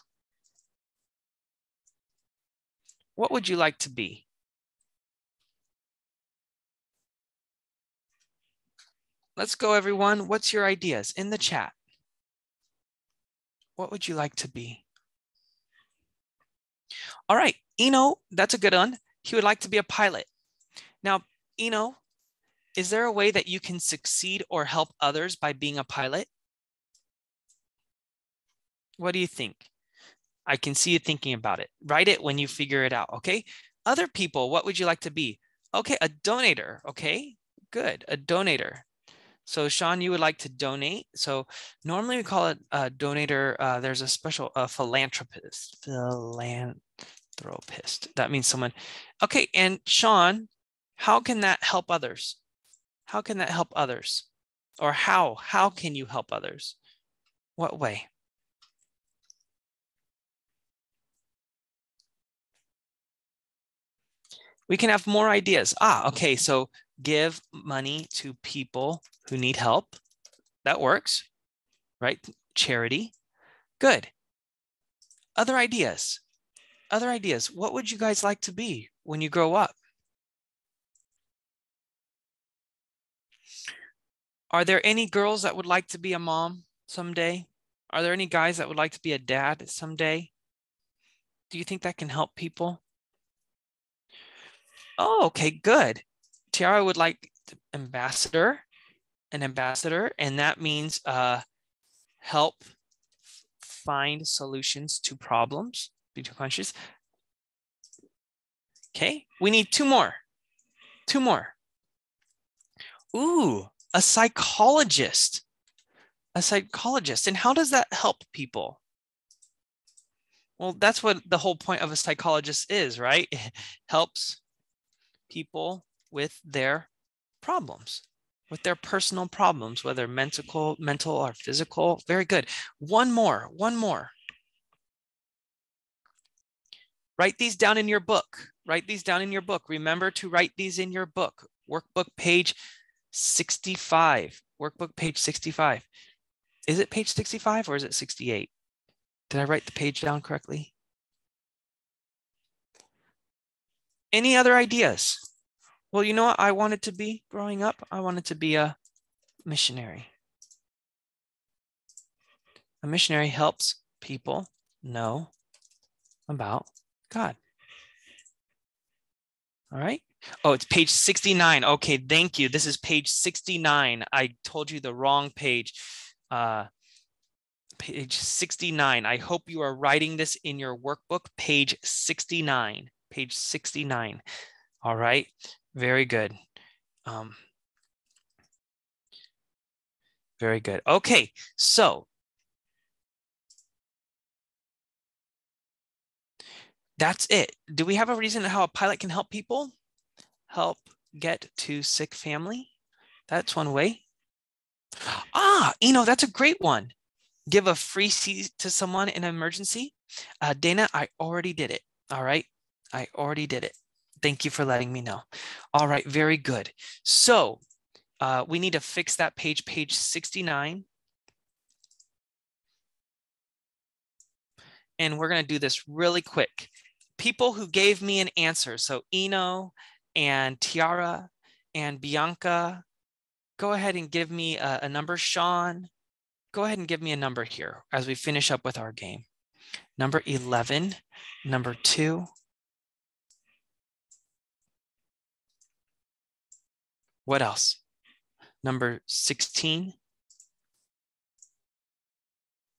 What would you like to be? Let's go, everyone. What's your ideas in the chat? What would you like to be? All right, Eno, that's a good one. He would like to be a pilot. Now, Eno, is there a way that you can succeed or help others by being a pilot? What do you think? I can see you thinking about it. Write it when you figure it out, okay? Other people, what would you like to be? Okay, a donator, okay? Good, a donator. So Sean, you would like to donate. So normally we call it a donator. Uh, there's a special philanthropist, philanthropist. That means someone. Okay, and Sean, how can that help others? How can that help others? Or how, how can you help others? What way? We can have more ideas. Ah, okay, so give money to people who need help. That works, right? Charity. Good. Other ideas. Other ideas. What would you guys like to be when you grow up? Are there any girls that would like to be a mom someday? Are there any guys that would like to be a dad someday? Do you think that can help people? Oh, okay, good. Tiara would like ambassador, an ambassador, and that means uh, help find solutions to problems, be too conscious. Okay, we need two more, two more. Ooh, a psychologist, a psychologist. And how does that help people? Well, that's what the whole point of a psychologist is, right? [laughs] It helps people with their problems, with their personal problems, whether mental, mental or physical. Very good. One more, one more. Write these down in your book. Write these down in your book. Remember to write these in your book. Workbook page 65. Workbook page 65. Is it page 65 or is it 68? Did I write the page down correctly? Any other ideas? well, you know what I wanted to be growing up? I wanted to be a missionary. A missionary helps people know about God. All right. Oh, it's page 69. Okay, thank you. This is page 69. I told you the wrong page. Uh, page 69. I hope you are writing this in your workbook, page 69. Page 69. All right, very good. Um, very good. Okay, so that's it. Do we have a reason how a pilot can help people? Help get to sick family? That's one way. Ah, you know, that's a great one. Give a free seat to someone in an emergency. Uh, Dana, I already did it. All right, I already did it. Thank you for letting me know. All right, very good. So uh, we need to fix that page, page 69. And we're gonna do this really quick. People who gave me an answer, so Eno and Tiara and Bianca, go ahead and give me a, a number. Sean, go ahead and give me a number here as we finish up with our game. Number 11, number two, What else? Number 16.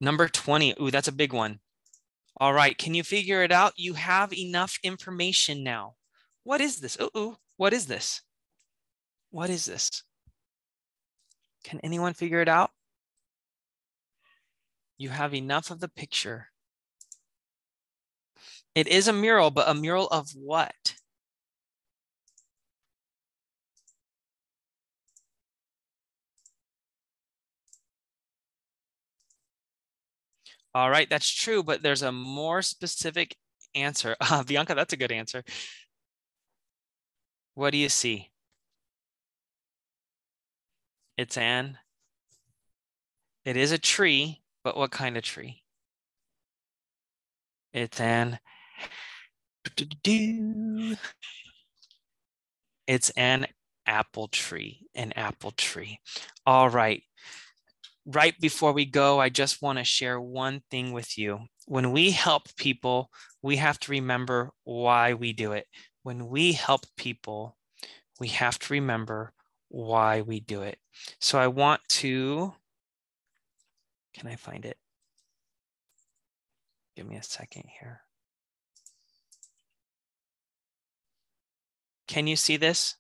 Number 20. Ooh, that's a big one. All right, can you figure it out? You have enough information now. What is this? Ooh, ooh, what is this? What is this? Can anyone figure it out? You have enough of the picture. It is a mural, but a mural of what? All right, that's true, but there's a more specific answer. Uh, [laughs] Bianca, that's a good answer. What do you see? It's an, it is a tree, but what kind of tree? It's an, it's an apple tree, an apple tree. All right, right before we go, I just want to share one thing with you. When we help people, we have to remember why we do it. When we help people, we have to remember why we do it. So I want to, can I find it? Give me a second here. Can you see this?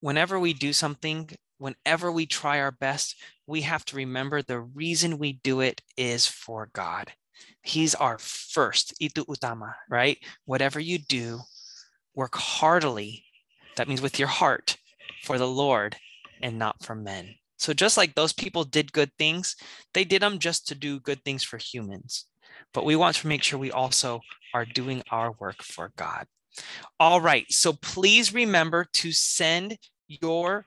Whenever we do something, whenever we try our best, we have to remember the reason we do it is for God. He's our first, itu utama, right? Whatever you do, work heartily. That means with your heart for the Lord and not for men. So just like those people did good things, they did them just to do good things for humans. But we want to make sure we also are doing our work for God. All right. So please remember to send your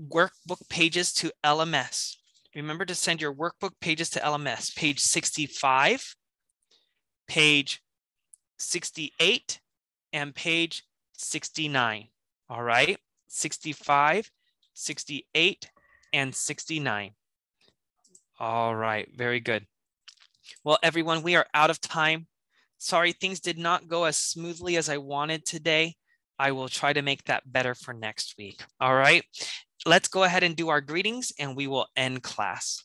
workbook pages to LMS. Remember to send your workbook pages to LMS, page 65, page 68, and page 69. All right, 65, 68, and 69. All right, very good. Well, everyone, we are out of time. Sorry, things did not go as smoothly as I wanted today. I will try to make that better for next week. All right, let's go ahead and do our greetings and we will end class.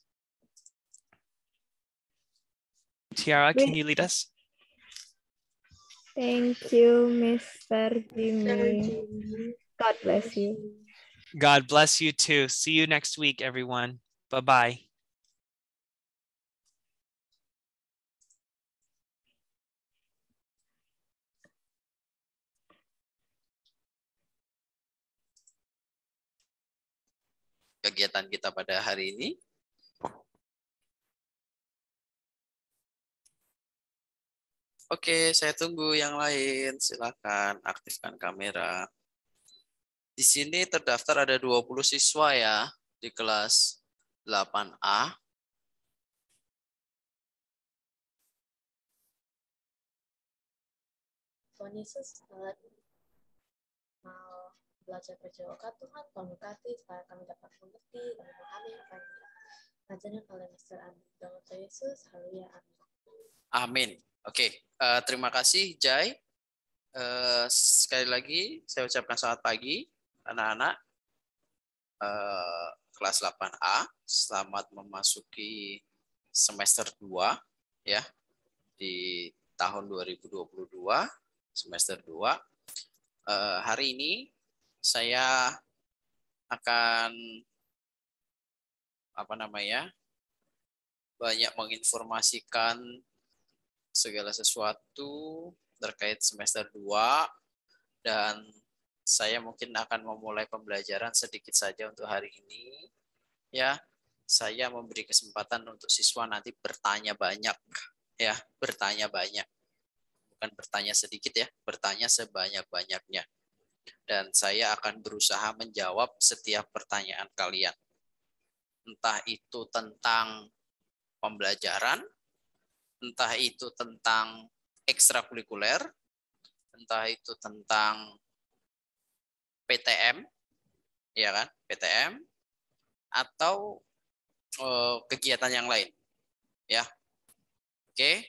Tiara, can you lead us? Thank you, Mr. Jimmy. God bless you. God bless you too. See you next week, everyone. Bye-bye. kegiatan kita pada hari ini. Oke, saya tunggu yang lain. Silakan aktifkan kamera. Di sini terdaftar ada 20 siswa ya di kelas 8A. Sony belajar berjawab kan kan Tuhan, kami berkati, supaya kami dapat mengerti, dan memahami apa yang kami ajaran oleh Mr. Andi. Dalam Yesus, haleluya, amin. Amin. Oke, okay. uh, eh, terima kasih Jai. Uh, sekali lagi saya ucapkan selamat pagi anak-anak uh, kelas 8A. Selamat memasuki semester 2 ya di tahun 2022 semester 2. Uh, hari ini saya akan apa namanya banyak menginformasikan segala sesuatu terkait semester 2 dan saya mungkin akan memulai pembelajaran sedikit saja untuk hari ini ya saya memberi kesempatan untuk siswa nanti bertanya banyak ya bertanya banyak bukan bertanya sedikit ya bertanya sebanyak-banyaknya dan saya akan berusaha menjawab setiap pertanyaan kalian. Entah itu tentang pembelajaran, entah itu tentang ekstrakurikuler, entah itu tentang PTM, ya kan, PTM, atau eh, kegiatan yang lain, ya. Oke,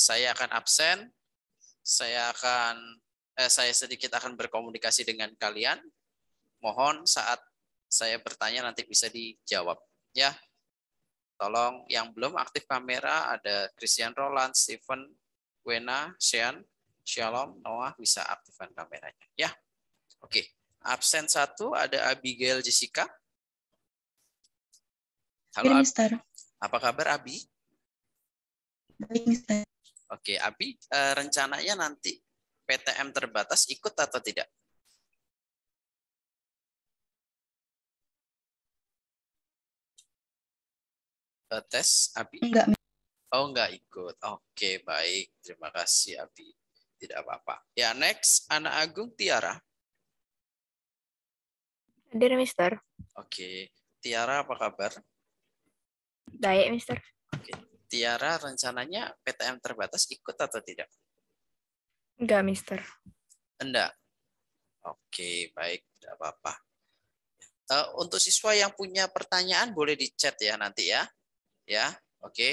saya akan absen, saya akan eh, saya sedikit akan berkomunikasi dengan kalian. Mohon saat saya bertanya nanti bisa dijawab. Ya, tolong yang belum aktif kamera ada Christian Roland, Stephen, Wena, Sean, Shalom, Noah bisa aktifkan kameranya. Ya, oke. Absen satu ada Abigail Jessica. Halo, iya, Abi. apa kabar Abi? Oke, Abi, eh, rencananya nanti PTM terbatas ikut atau tidak? Tes Abi? Enggak. Oh, enggak ikut. Oke, baik. Terima kasih Abi. Tidak apa-apa. Ya, next anak Agung Tiara. Hadir, Mister. Oke. Tiara apa kabar? Baik, Mister. Oke. Tiara rencananya PTM terbatas ikut atau tidak? Enggak, Mister. Enggak. Oke, baik, tidak apa-apa. Eh, untuk siswa yang punya pertanyaan boleh di chat ya nanti ya. Ya, oke. Okay.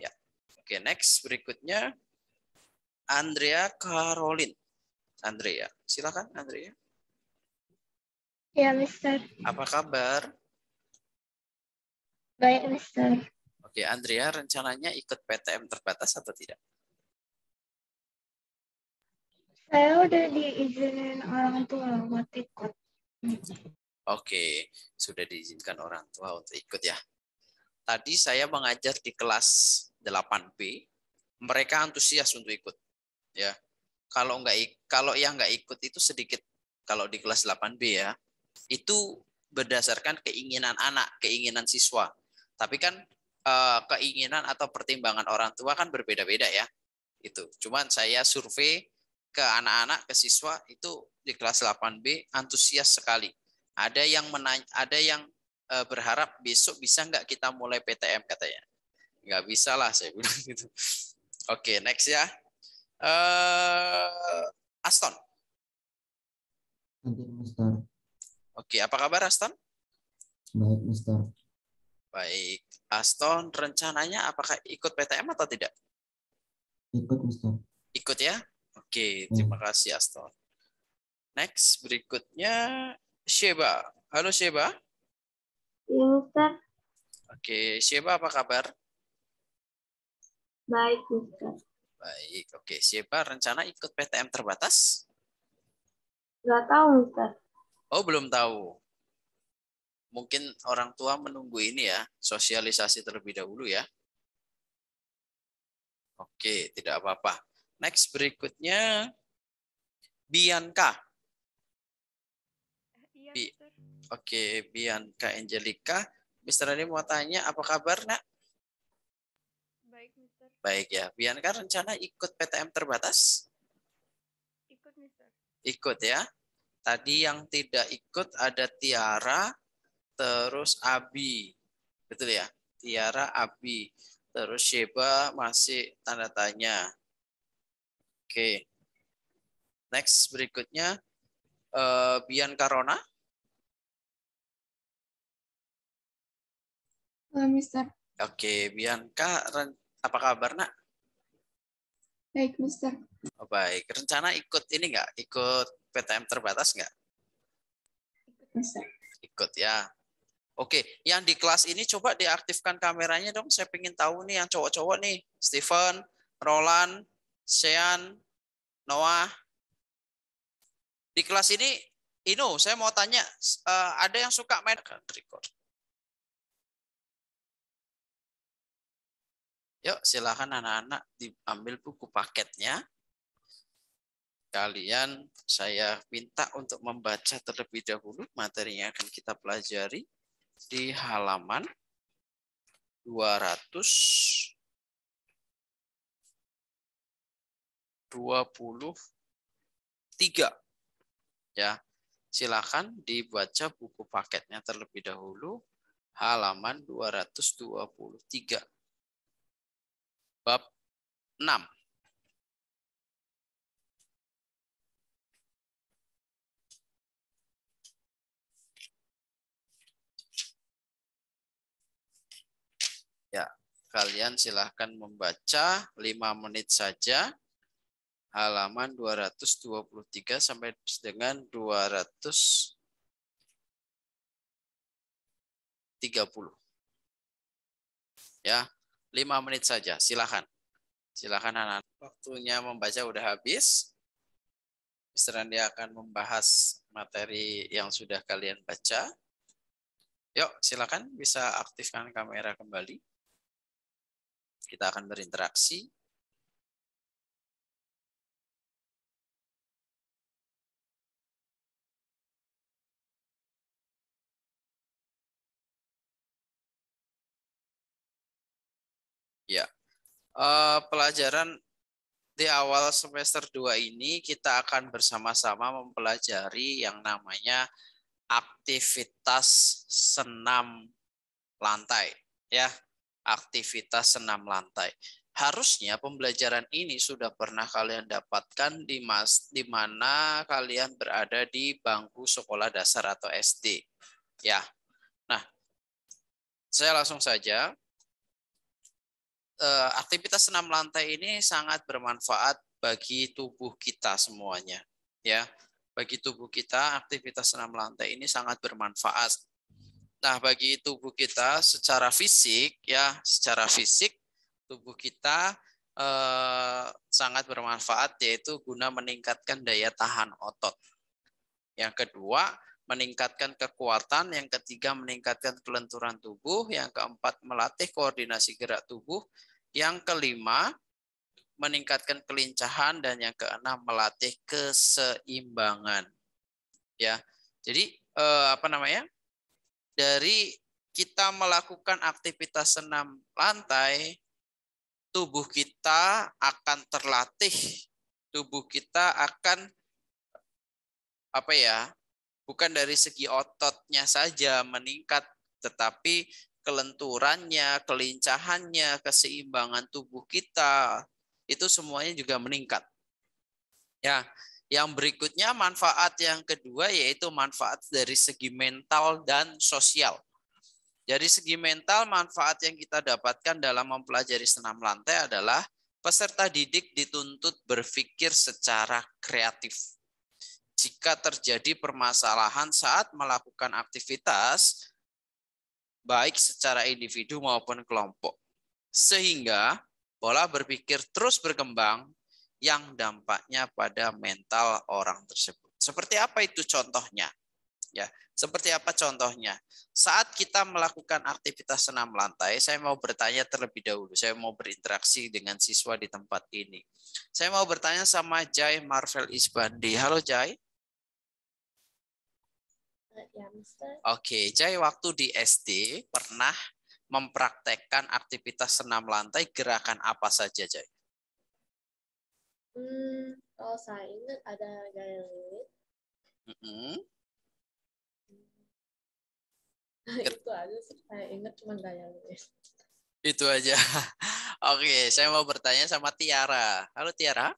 Ya. Oke, okay, next berikutnya Andrea Karolin. Andrea, silakan Andrea. Ya, Mister. Apa kabar? Baik, Mister. Oke, Andrea rencananya ikut PTM terbatas atau tidak? Saya udah diizinin orang tua buat ikut. Oke, sudah diizinkan orang tua untuk ikut ya. Tadi saya mengajar di kelas 8B, mereka antusias untuk ikut. Ya. Kalau nggak kalau yang nggak ikut itu sedikit kalau di kelas 8B ya. Itu berdasarkan keinginan anak, keinginan siswa. Tapi kan eh, keinginan atau pertimbangan orang tua kan berbeda-beda ya. Itu. Cuman saya survei ke anak-anak ke siswa itu di kelas 8B antusias sekali. Ada yang menanya, ada yang eh, berharap besok bisa nggak kita mulai PTM katanya. Nggak bisa lah saya bilang gitu. [laughs] Oke, okay, next ya. Uh, Aston. Oke, okay, apa kabar Aston? Baik, Mister. Baik. Aston, rencananya apakah ikut PTM atau tidak? Ikut, Mister. Ikut ya? Oke, hmm. terima kasih Aston. Next, berikutnya Sheba. Halo Sheba. Iya, Mister. Oke, Sheba apa kabar? Baik, Mister. Baik, oke. Sheba rencana ikut PTM terbatas? Nggak tahu, Mister. Oh, belum tahu. Mungkin orang tua menunggu ini ya, sosialisasi terlebih dahulu ya. Oke, tidak apa-apa. Next berikutnya Bianca. Iya, Bi Oke, okay, Bianca Angelika. Mister Adi mau tanya apa kabar, Nak? Baik, Mister. Baik ya. Bianca rencana ikut PTM terbatas? Ikut, Mister. Ikut ya. Tadi yang tidak ikut ada Tiara, terus Abi. Betul ya? Tiara, Abi. Terus Sheba masih tanda tanya. Oke. Next berikutnya uh, Bian Karona. Halo, Mister. Oke, Bianca, apa kabar, Nak? Baik, Mister. Oh, baik. Rencana ikut ini nggak? Ikut PTM terbatas nggak? Ikut, Mister. Ikut, ya. Oke, yang di kelas ini coba diaktifkan kameranya dong. Saya pengen tahu nih yang cowok-cowok nih. Steven, Roland, Sean, Noah. Di kelas ini, Inu, saya mau tanya, eh, ada yang suka main record? Yuk, silahkan anak-anak diambil buku paketnya. Kalian saya minta untuk membaca terlebih dahulu materi yang akan kita pelajari di halaman 200 23. Ya. Silakan dibaca buku paketnya terlebih dahulu halaman 223. Bab 6. Ya, kalian silahkan membaca 5 menit saja halaman 223 sampai dengan 230. Ya, 5 menit saja. Silakan. Silakan anak, anak. Waktunya membaca udah habis. Mister Andi akan membahas materi yang sudah kalian baca. Yuk, silakan bisa aktifkan kamera kembali. Kita akan berinteraksi. Eh, pelajaran di awal semester 2 ini kita akan bersama-sama mempelajari yang namanya aktivitas senam lantai ya aktivitas senam lantai harusnya pembelajaran ini sudah pernah kalian dapatkan di mas di mana kalian berada di bangku sekolah dasar atau SD ya nah saya langsung saja Eh, aktivitas senam lantai ini sangat bermanfaat bagi tubuh kita semuanya ya bagi tubuh kita aktivitas senam lantai ini sangat bermanfaat nah bagi tubuh kita secara fisik ya secara fisik tubuh kita eh, sangat bermanfaat yaitu guna meningkatkan daya tahan otot yang kedua meningkatkan kekuatan, yang ketiga meningkatkan kelenturan tubuh, yang keempat melatih koordinasi gerak tubuh, yang kelima meningkatkan kelincahan dan yang keenam melatih keseimbangan. Ya. Jadi eh, apa namanya? Dari kita melakukan aktivitas senam lantai, tubuh kita akan terlatih, tubuh kita akan apa ya? bukan dari segi ototnya saja meningkat, tetapi kelenturannya, kelincahannya, keseimbangan tubuh kita itu semuanya juga meningkat. Ya, yang berikutnya manfaat yang kedua yaitu manfaat dari segi mental dan sosial. Jadi segi mental, manfaat yang kita dapatkan dalam mempelajari senam lantai adalah peserta didik dituntut berpikir secara kreatif jika terjadi permasalahan saat melakukan aktivitas baik secara individu maupun kelompok. Sehingga pola berpikir terus berkembang yang dampaknya pada mental orang tersebut. Seperti apa itu contohnya? Ya, seperti apa contohnya? Saat kita melakukan aktivitas senam lantai, saya mau bertanya terlebih dahulu. Saya mau berinteraksi dengan siswa di tempat ini. Saya mau bertanya sama Jai Marvel Isbandi. Halo Jai. Ya, Oke, okay. Jai waktu di SD pernah mempraktekkan aktivitas senam lantai gerakan apa saja, Jai? Hmm, kalau saya ingat ada gaya lilit. Mm -hmm. [laughs] itu aja sih saya ingat cuma gaya lilit. Itu aja. [laughs] Oke, okay, saya mau bertanya sama Tiara. Halo Tiara.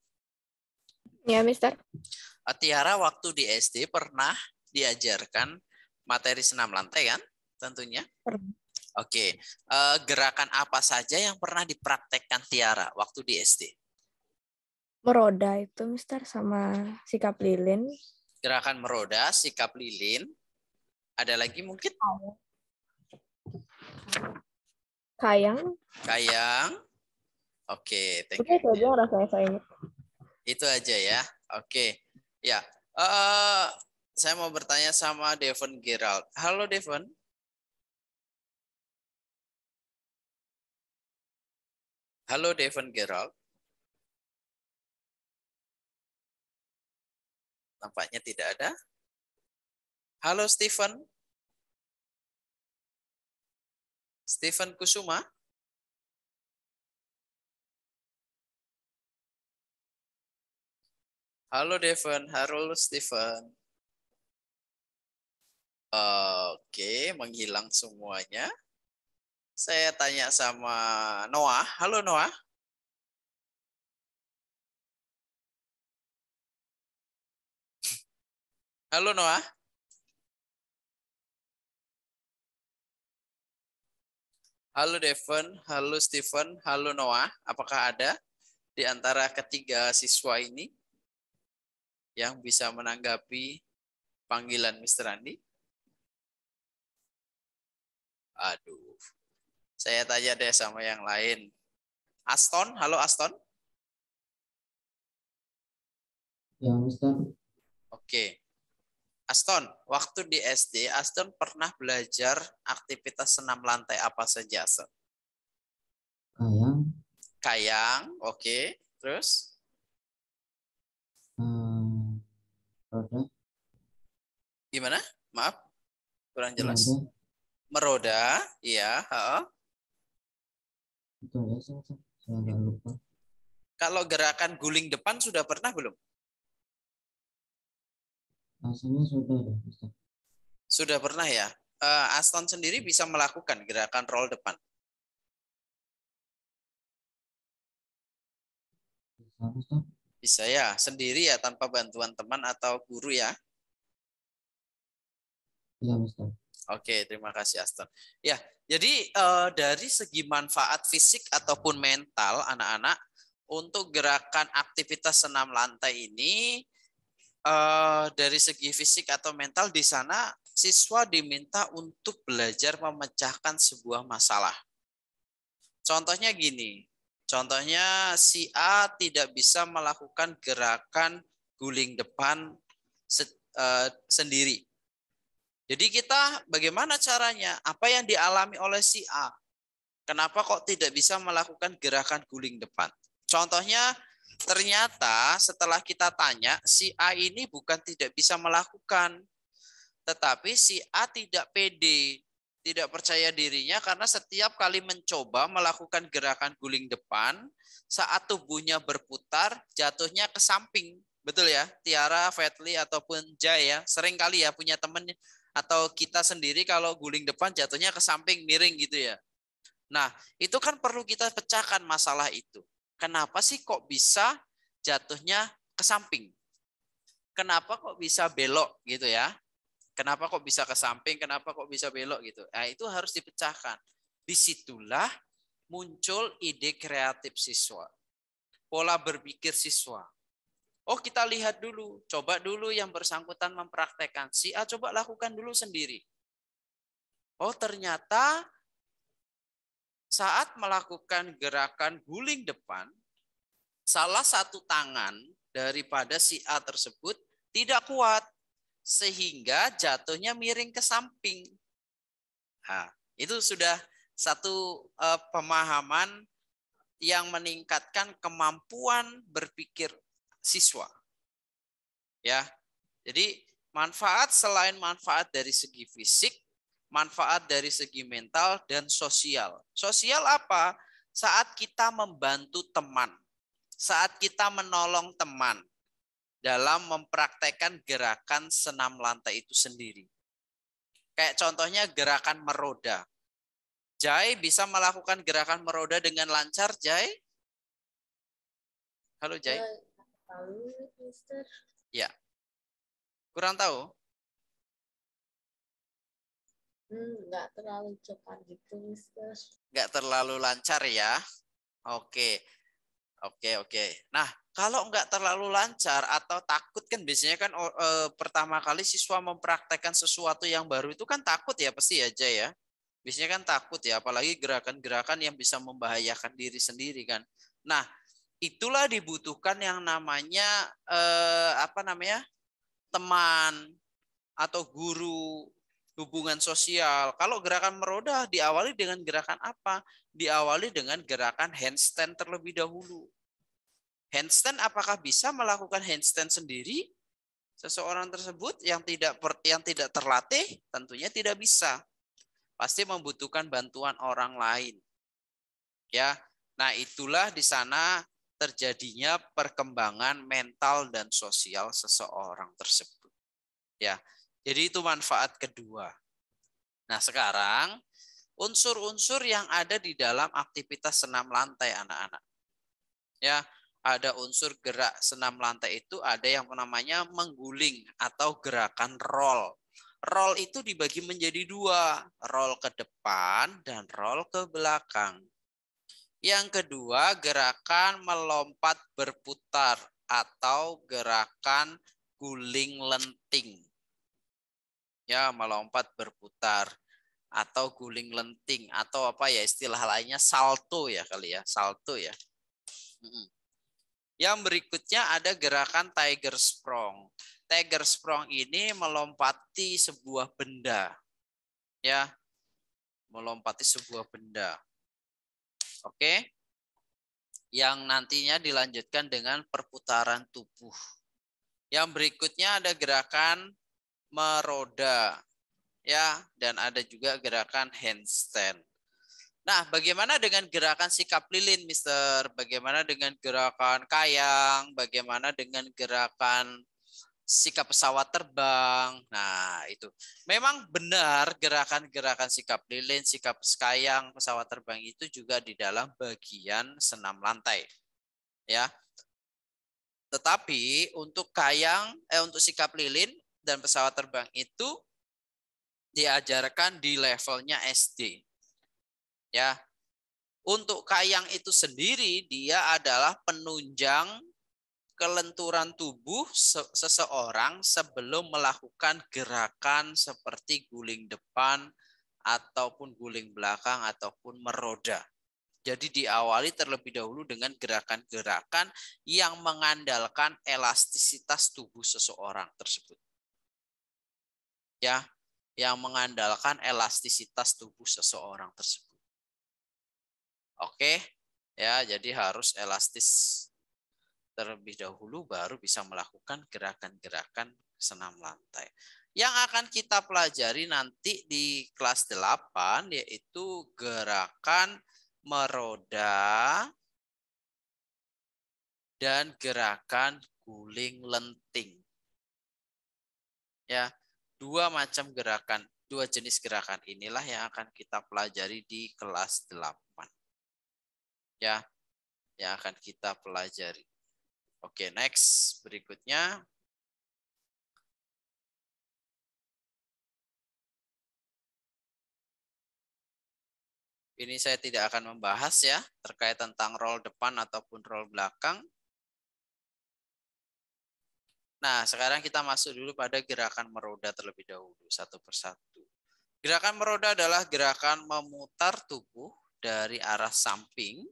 Ya, Mister. Eh, Tiara waktu di SD pernah diajarkan materi senam lantai kan tentunya? Oke, okay. uh, eh, gerakan apa saja yang pernah dipraktekkan Tiara waktu di SD? Meroda itu, Mister, sama sikap lilin. Gerakan meroda, sikap lilin. Ada lagi mungkin? Kayang. Kayang. Oke, okay, Itu aja rasanya saya ingat. Itu aja ya. Oke. Okay. Ya. Uh, saya mau bertanya sama Devon Gerald. Halo Devon. Halo Devon Gerald. Tampaknya tidak ada. Halo Stephen. Stephen Kusuma. Halo Devon, halo Stephen. Oke, menghilang semuanya. Saya tanya sama Noah. Halo Noah. Halo Noah. Halo Devon, halo Steven, halo Noah. Apakah ada di antara ketiga siswa ini yang bisa menanggapi panggilan Mr. Andi? Aduh. Saya tanya deh sama yang lain. Aston, halo Aston. Ya, Aston. Oke. Aston, waktu di SD, Aston pernah belajar aktivitas senam lantai apa saja, Aston? Kayang. Kayang, oke. Terus? Hmm, roda. Gimana? Maaf, kurang jelas. Roda meroda, iya. Uh. ya, iya. lupa. Kalau gerakan guling depan sudah pernah belum? Rasanya sudah, Sudah pernah ya. Eh, Aston sendiri iya. bisa melakukan gerakan roll depan. Bisa, ya, sendiri ya tanpa bantuan teman atau guru ya. Iya, Ustaz. Oke, terima kasih Aston. Ya, jadi uh, dari segi manfaat fisik ataupun mental anak-anak untuk gerakan aktivitas senam lantai ini uh, dari segi fisik atau mental di sana siswa diminta untuk belajar memecahkan sebuah masalah. Contohnya gini, contohnya si A tidak bisa melakukan gerakan guling depan se, uh, sendiri. Jadi kita bagaimana caranya? Apa yang dialami oleh si A? Kenapa kok tidak bisa melakukan gerakan guling depan? Contohnya ternyata setelah kita tanya si A ini bukan tidak bisa melakukan, tetapi si A tidak pede, tidak percaya dirinya karena setiap kali mencoba melakukan gerakan guling depan, saat tubuhnya berputar, jatuhnya ke samping. Betul ya, Tiara, Fatli ataupun Jaya, sering kali ya punya temen atau kita sendiri kalau guling depan jatuhnya ke samping miring gitu ya. Nah, itu kan perlu kita pecahkan masalah itu. Kenapa sih kok bisa jatuhnya ke samping? Kenapa kok bisa belok gitu ya? Kenapa kok bisa ke samping? Kenapa kok bisa belok gitu? Nah, itu harus dipecahkan. Disitulah muncul ide kreatif siswa. Pola berpikir siswa. Oh kita lihat dulu, coba dulu yang bersangkutan mempraktekkan. Si A coba lakukan dulu sendiri. Oh ternyata saat melakukan gerakan guling depan, salah satu tangan daripada si A tersebut tidak kuat sehingga jatuhnya miring ke samping. Nah, itu sudah satu eh, pemahaman yang meningkatkan kemampuan berpikir siswa. Ya. Jadi manfaat selain manfaat dari segi fisik, manfaat dari segi mental dan sosial. Sosial apa? Saat kita membantu teman, saat kita menolong teman dalam mempraktekkan gerakan senam lantai itu sendiri. Kayak contohnya gerakan meroda. Jai bisa melakukan gerakan meroda dengan lancar, Jai? Halo, Jai. Jai. Mister? Ya. Kurang tahu? Hmm, nggak hmm, terlalu cepat gitu, Mister. Nggak terlalu lancar ya? Oke. Oke, oke. Nah, kalau nggak terlalu lancar atau takut kan biasanya kan e, pertama kali siswa mempraktekkan sesuatu yang baru itu kan takut ya pasti aja ya, ya. Biasanya kan takut ya, apalagi gerakan-gerakan yang bisa membahayakan diri sendiri kan. Nah, itulah dibutuhkan yang namanya eh, apa namanya teman atau guru hubungan sosial. Kalau gerakan meroda diawali dengan gerakan apa? Diawali dengan gerakan handstand terlebih dahulu. Handstand apakah bisa melakukan handstand sendiri? Seseorang tersebut yang tidak yang tidak terlatih tentunya tidak bisa. Pasti membutuhkan bantuan orang lain. Ya. Nah, itulah di sana terjadinya perkembangan mental dan sosial seseorang tersebut. Ya. Jadi itu manfaat kedua. Nah, sekarang unsur-unsur yang ada di dalam aktivitas senam lantai anak-anak. Ya, ada unsur gerak senam lantai itu ada yang namanya mengguling atau gerakan roll. Roll itu dibagi menjadi dua, roll ke depan dan roll ke belakang. Yang kedua, gerakan melompat berputar atau gerakan guling lenting. Ya, melompat berputar atau guling lenting atau apa ya istilah lainnya salto ya kali ya, salto ya. Yang berikutnya ada gerakan tiger sprong. Tiger sprong ini melompati sebuah benda. Ya. Melompati sebuah benda. Oke. Okay? Yang nantinya dilanjutkan dengan perputaran tubuh. Yang berikutnya ada gerakan meroda. Ya, dan ada juga gerakan handstand. Nah, bagaimana dengan gerakan sikap lilin, Mister? Bagaimana dengan gerakan kayang? Bagaimana dengan gerakan sikap pesawat terbang. Nah, itu. Memang benar gerakan-gerakan sikap lilin, sikap sekayang pesawat terbang itu juga di dalam bagian senam lantai. Ya. Tetapi untuk kayang eh untuk sikap lilin dan pesawat terbang itu diajarkan di levelnya SD. Ya. Untuk kayang itu sendiri dia adalah penunjang kelenturan tubuh seseorang sebelum melakukan gerakan seperti guling depan ataupun guling belakang ataupun meroda. Jadi diawali terlebih dahulu dengan gerakan-gerakan yang mengandalkan elastisitas tubuh seseorang tersebut. Ya, yang mengandalkan elastisitas tubuh seseorang tersebut. Oke, ya jadi harus elastis terlebih dahulu baru bisa melakukan gerakan-gerakan senam lantai. Yang akan kita pelajari nanti di kelas 8 yaitu gerakan meroda dan gerakan guling lenting. Ya, dua macam gerakan, dua jenis gerakan inilah yang akan kita pelajari di kelas 8. Ya, yang akan kita pelajari. Oke, okay, next. Berikutnya. Ini saya tidak akan membahas ya, terkait tentang roll depan ataupun roll belakang. Nah, sekarang kita masuk dulu pada gerakan meroda terlebih dahulu, satu persatu. Gerakan meroda adalah gerakan memutar tubuh dari arah samping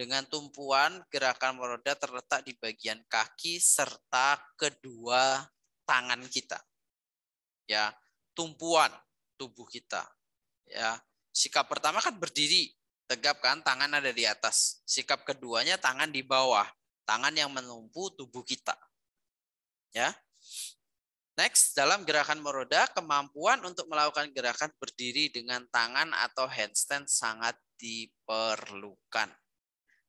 dengan tumpuan gerakan meroda terletak di bagian kaki serta kedua tangan kita. Ya, tumpuan tubuh kita. Ya, sikap pertama kan berdiri, tegap kan, tangan ada di atas. Sikap keduanya tangan di bawah, tangan yang menumpu tubuh kita. Ya. Next, dalam gerakan meroda, kemampuan untuk melakukan gerakan berdiri dengan tangan atau handstand sangat diperlukan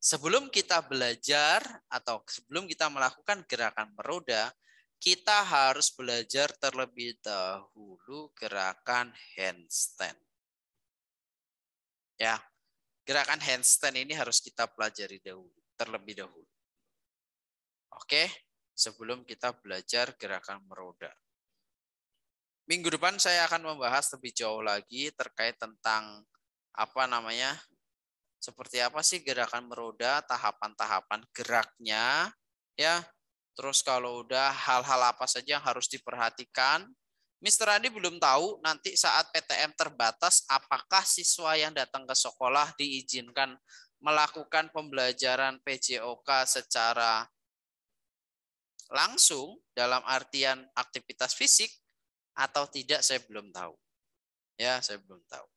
sebelum kita belajar atau sebelum kita melakukan gerakan meroda, kita harus belajar terlebih dahulu gerakan handstand. Ya, gerakan handstand ini harus kita pelajari dahulu, terlebih dahulu. Oke, sebelum kita belajar gerakan meroda. Minggu depan saya akan membahas lebih jauh lagi terkait tentang apa namanya seperti apa sih gerakan meroda, tahapan-tahapan geraknya, ya. Terus kalau udah hal-hal apa saja yang harus diperhatikan. Mr. Andi belum tahu nanti saat PTM terbatas apakah siswa yang datang ke sekolah diizinkan melakukan pembelajaran PJOK secara langsung dalam artian aktivitas fisik atau tidak saya belum tahu. Ya, saya belum tahu.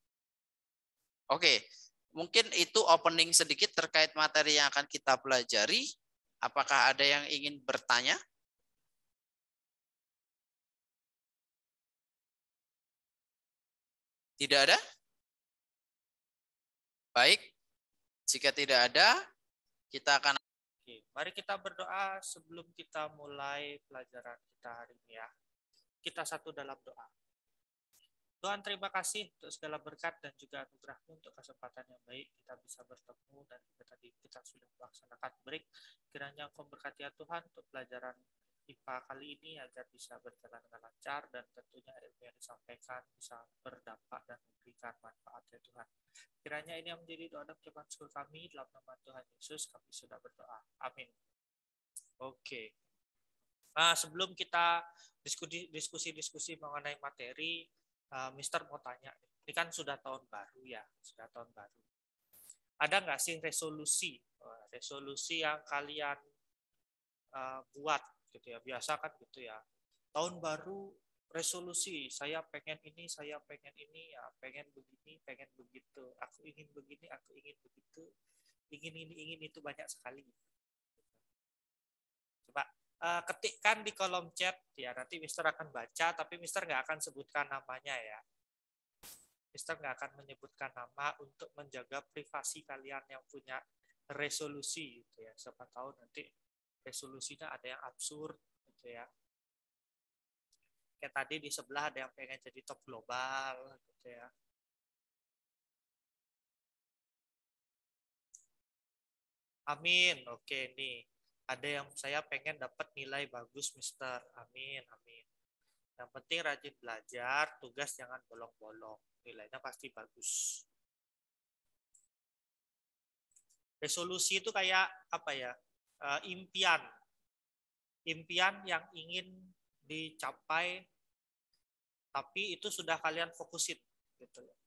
Oke, Mungkin itu opening sedikit terkait materi yang akan kita pelajari. Apakah ada yang ingin bertanya? Tidak ada? Baik. Jika tidak ada, kita akan Oke, mari kita berdoa sebelum kita mulai pelajaran kita hari ini ya. Kita satu dalam doa. Tuhan terima kasih untuk segala berkat dan juga anugerahmu untuk kesempatan yang baik kita bisa bertemu dan juga tadi kita sudah melaksanakan break. Kiranya Engkau berkati ya Tuhan untuk pelajaran IPA kali ini agar bisa berjalan dengan lancar dan tentunya ilmu yang disampaikan bisa berdampak dan memberikan manfaat ya Tuhan. Kiranya ini yang menjadi doa dan kebaikan seluruh kami dalam nama Tuhan Yesus kami sudah berdoa. Amin. Oke. Okay. Nah, sebelum kita diskusi-diskusi mengenai materi, Eh, mister mau tanya, ini kan sudah tahun baru ya, sudah tahun baru. Ada nggak sih resolusi, eh, resolusi yang kalian eh, buat gitu ya? Biasa kan gitu ya. Tahun baru resolusi, saya pengen ini, saya pengen ini, ya pengen begini, pengen begitu. Aku ingin begini, aku ingin begitu. Ingin ini, ingin itu banyak sekali. Coba uh, ketikkan di kolom chat ya nanti Mister akan baca tapi Mister nggak akan sebutkan namanya ya. Mister nggak akan menyebutkan nama untuk menjaga privasi kalian yang punya resolusi gitu ya. Siapa tahu nanti resolusinya ada yang absurd gitu ya. Kayak tadi di sebelah ada yang pengen jadi top global gitu ya. Amin. Oke nih ada yang saya pengen dapat nilai bagus mister amin amin yang penting rajin belajar tugas jangan bolong-bolong nilainya pasti bagus resolusi itu kayak apa ya eh, impian impian yang ingin dicapai tapi itu sudah kalian fokusin gitu loh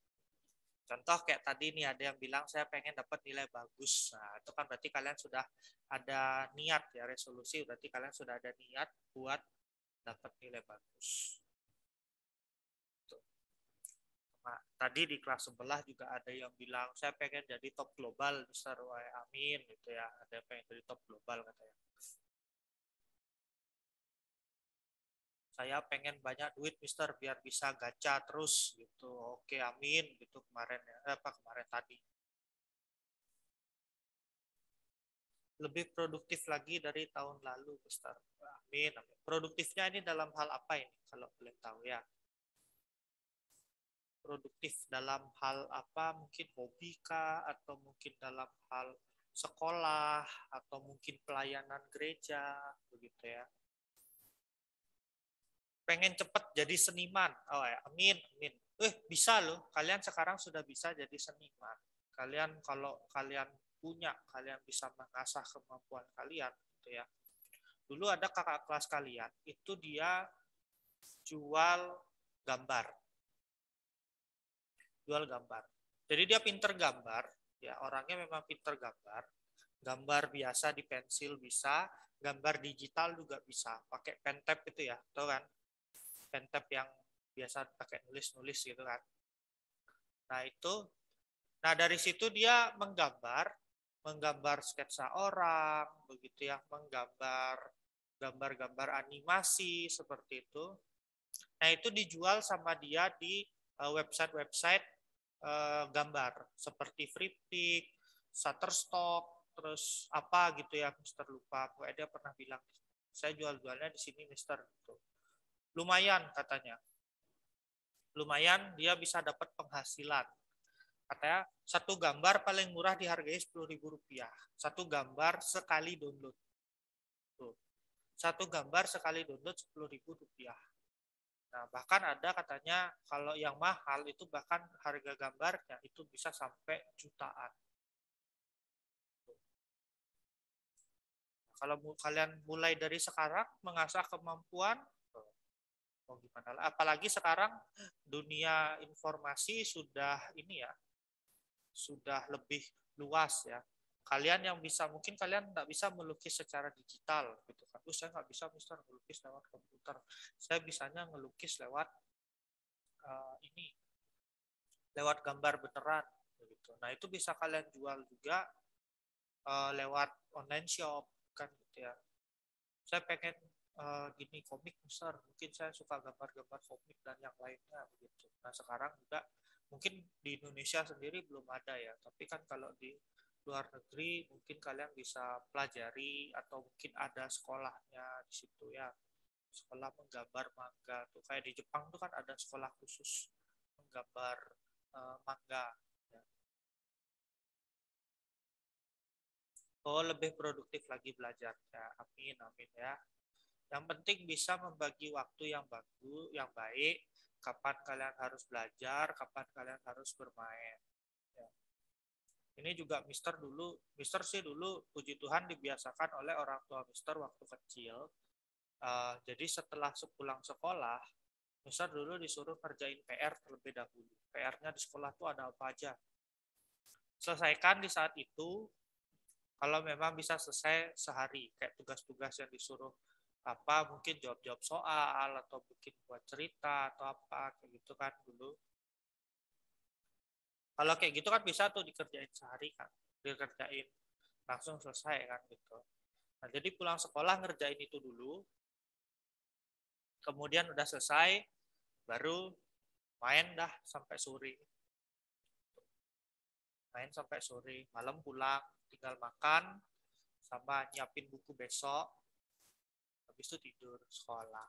Contoh kayak tadi nih ada yang bilang saya pengen dapat nilai bagus. Nah, itu kan berarti kalian sudah ada niat ya resolusi, berarti kalian sudah ada niat buat dapat nilai bagus. Nah, tadi di kelas sebelah juga ada yang bilang saya pengen jadi top global besar wah amin gitu ya. Ada yang pengen jadi top global katanya. saya pengen banyak duit mister biar bisa gacha terus gitu oke amin gitu kemarin ya, eh, apa kemarin tadi lebih produktif lagi dari tahun lalu mister amin, amin. produktifnya ini dalam hal apa ini kalau boleh tahu ya produktif dalam hal apa mungkin hobi kah atau mungkin dalam hal sekolah atau mungkin pelayanan gereja begitu ya pengen cepat jadi seniman. Oh ya, amin, amin. Eh, bisa loh. Kalian sekarang sudah bisa jadi seniman. Kalian kalau kalian punya, kalian bisa mengasah kemampuan kalian gitu ya. Dulu ada kakak kelas kalian, itu dia jual gambar. Jual gambar. Jadi dia pinter gambar, ya orangnya memang pinter gambar. Gambar biasa di pensil bisa, gambar digital juga bisa, pakai pen tab gitu ya, tahu kan? tab yang biasa pakai nulis-nulis gitu kan. Nah itu, nah dari situ dia menggambar, menggambar sketsa orang, begitu ya, menggambar gambar-gambar animasi seperti itu. Nah itu dijual sama dia di eh, website-website eh, gambar seperti Freepik, Shutterstock, terus apa gitu ya, Mister lupa. Pokoknya dia pernah bilang saya jual-jualnya di sini Mister gitu lumayan katanya. Lumayan dia bisa dapat penghasilan. Katanya satu gambar paling murah dihargai Rp10.000. Satu gambar sekali download. Tuh. Satu gambar sekali download Rp10.000. Nah, bahkan ada katanya kalau yang mahal itu bahkan harga gambarnya itu bisa sampai jutaan. kalau kalian mulai dari sekarang mengasah kemampuan, mau oh, gimana apalagi sekarang dunia informasi sudah ini ya sudah lebih luas ya kalian yang bisa mungkin kalian nggak bisa melukis secara digital gitu kan oh, saya nggak bisa mister melukis lewat komputer saya bisanya melukis lewat uh, ini lewat gambar beneran gitu nah itu bisa kalian jual juga uh, lewat online shop kan gitu ya saya pengen uh, gini komik besar mungkin saya suka gambar-gambar komik dan yang lainnya begitu nah sekarang juga mungkin di Indonesia sendiri belum ada ya tapi kan kalau di luar negeri mungkin kalian bisa pelajari atau mungkin ada sekolahnya di situ ya sekolah menggambar manga tuh kayak di Jepang tuh kan ada sekolah khusus menggambar uh, manga ya. oh lebih produktif lagi belajarnya amin amin ya yang penting bisa membagi waktu yang bagus, yang baik, kapan kalian harus belajar, kapan kalian harus bermain. Ya. Ini juga Mister dulu, Mister sih dulu puji Tuhan dibiasakan oleh orang tua Mister waktu kecil. Uh, jadi setelah pulang sekolah, Mister dulu disuruh kerjain PR terlebih dahulu. PR-nya di sekolah tuh ada apa aja. Selesaikan di saat itu, kalau memang bisa selesai sehari, kayak tugas-tugas yang disuruh apa mungkin jawab-jawab soal atau mungkin buat cerita atau apa kayak gitu kan dulu. Kalau kayak gitu kan bisa tuh dikerjain sehari kan, dikerjain langsung selesai kan gitu. Nah, jadi pulang sekolah ngerjain itu dulu. Kemudian udah selesai baru main dah sampai sore. Main sampai sore, malam pulang, tinggal makan sama nyiapin buku besok habis itu tidur sekolah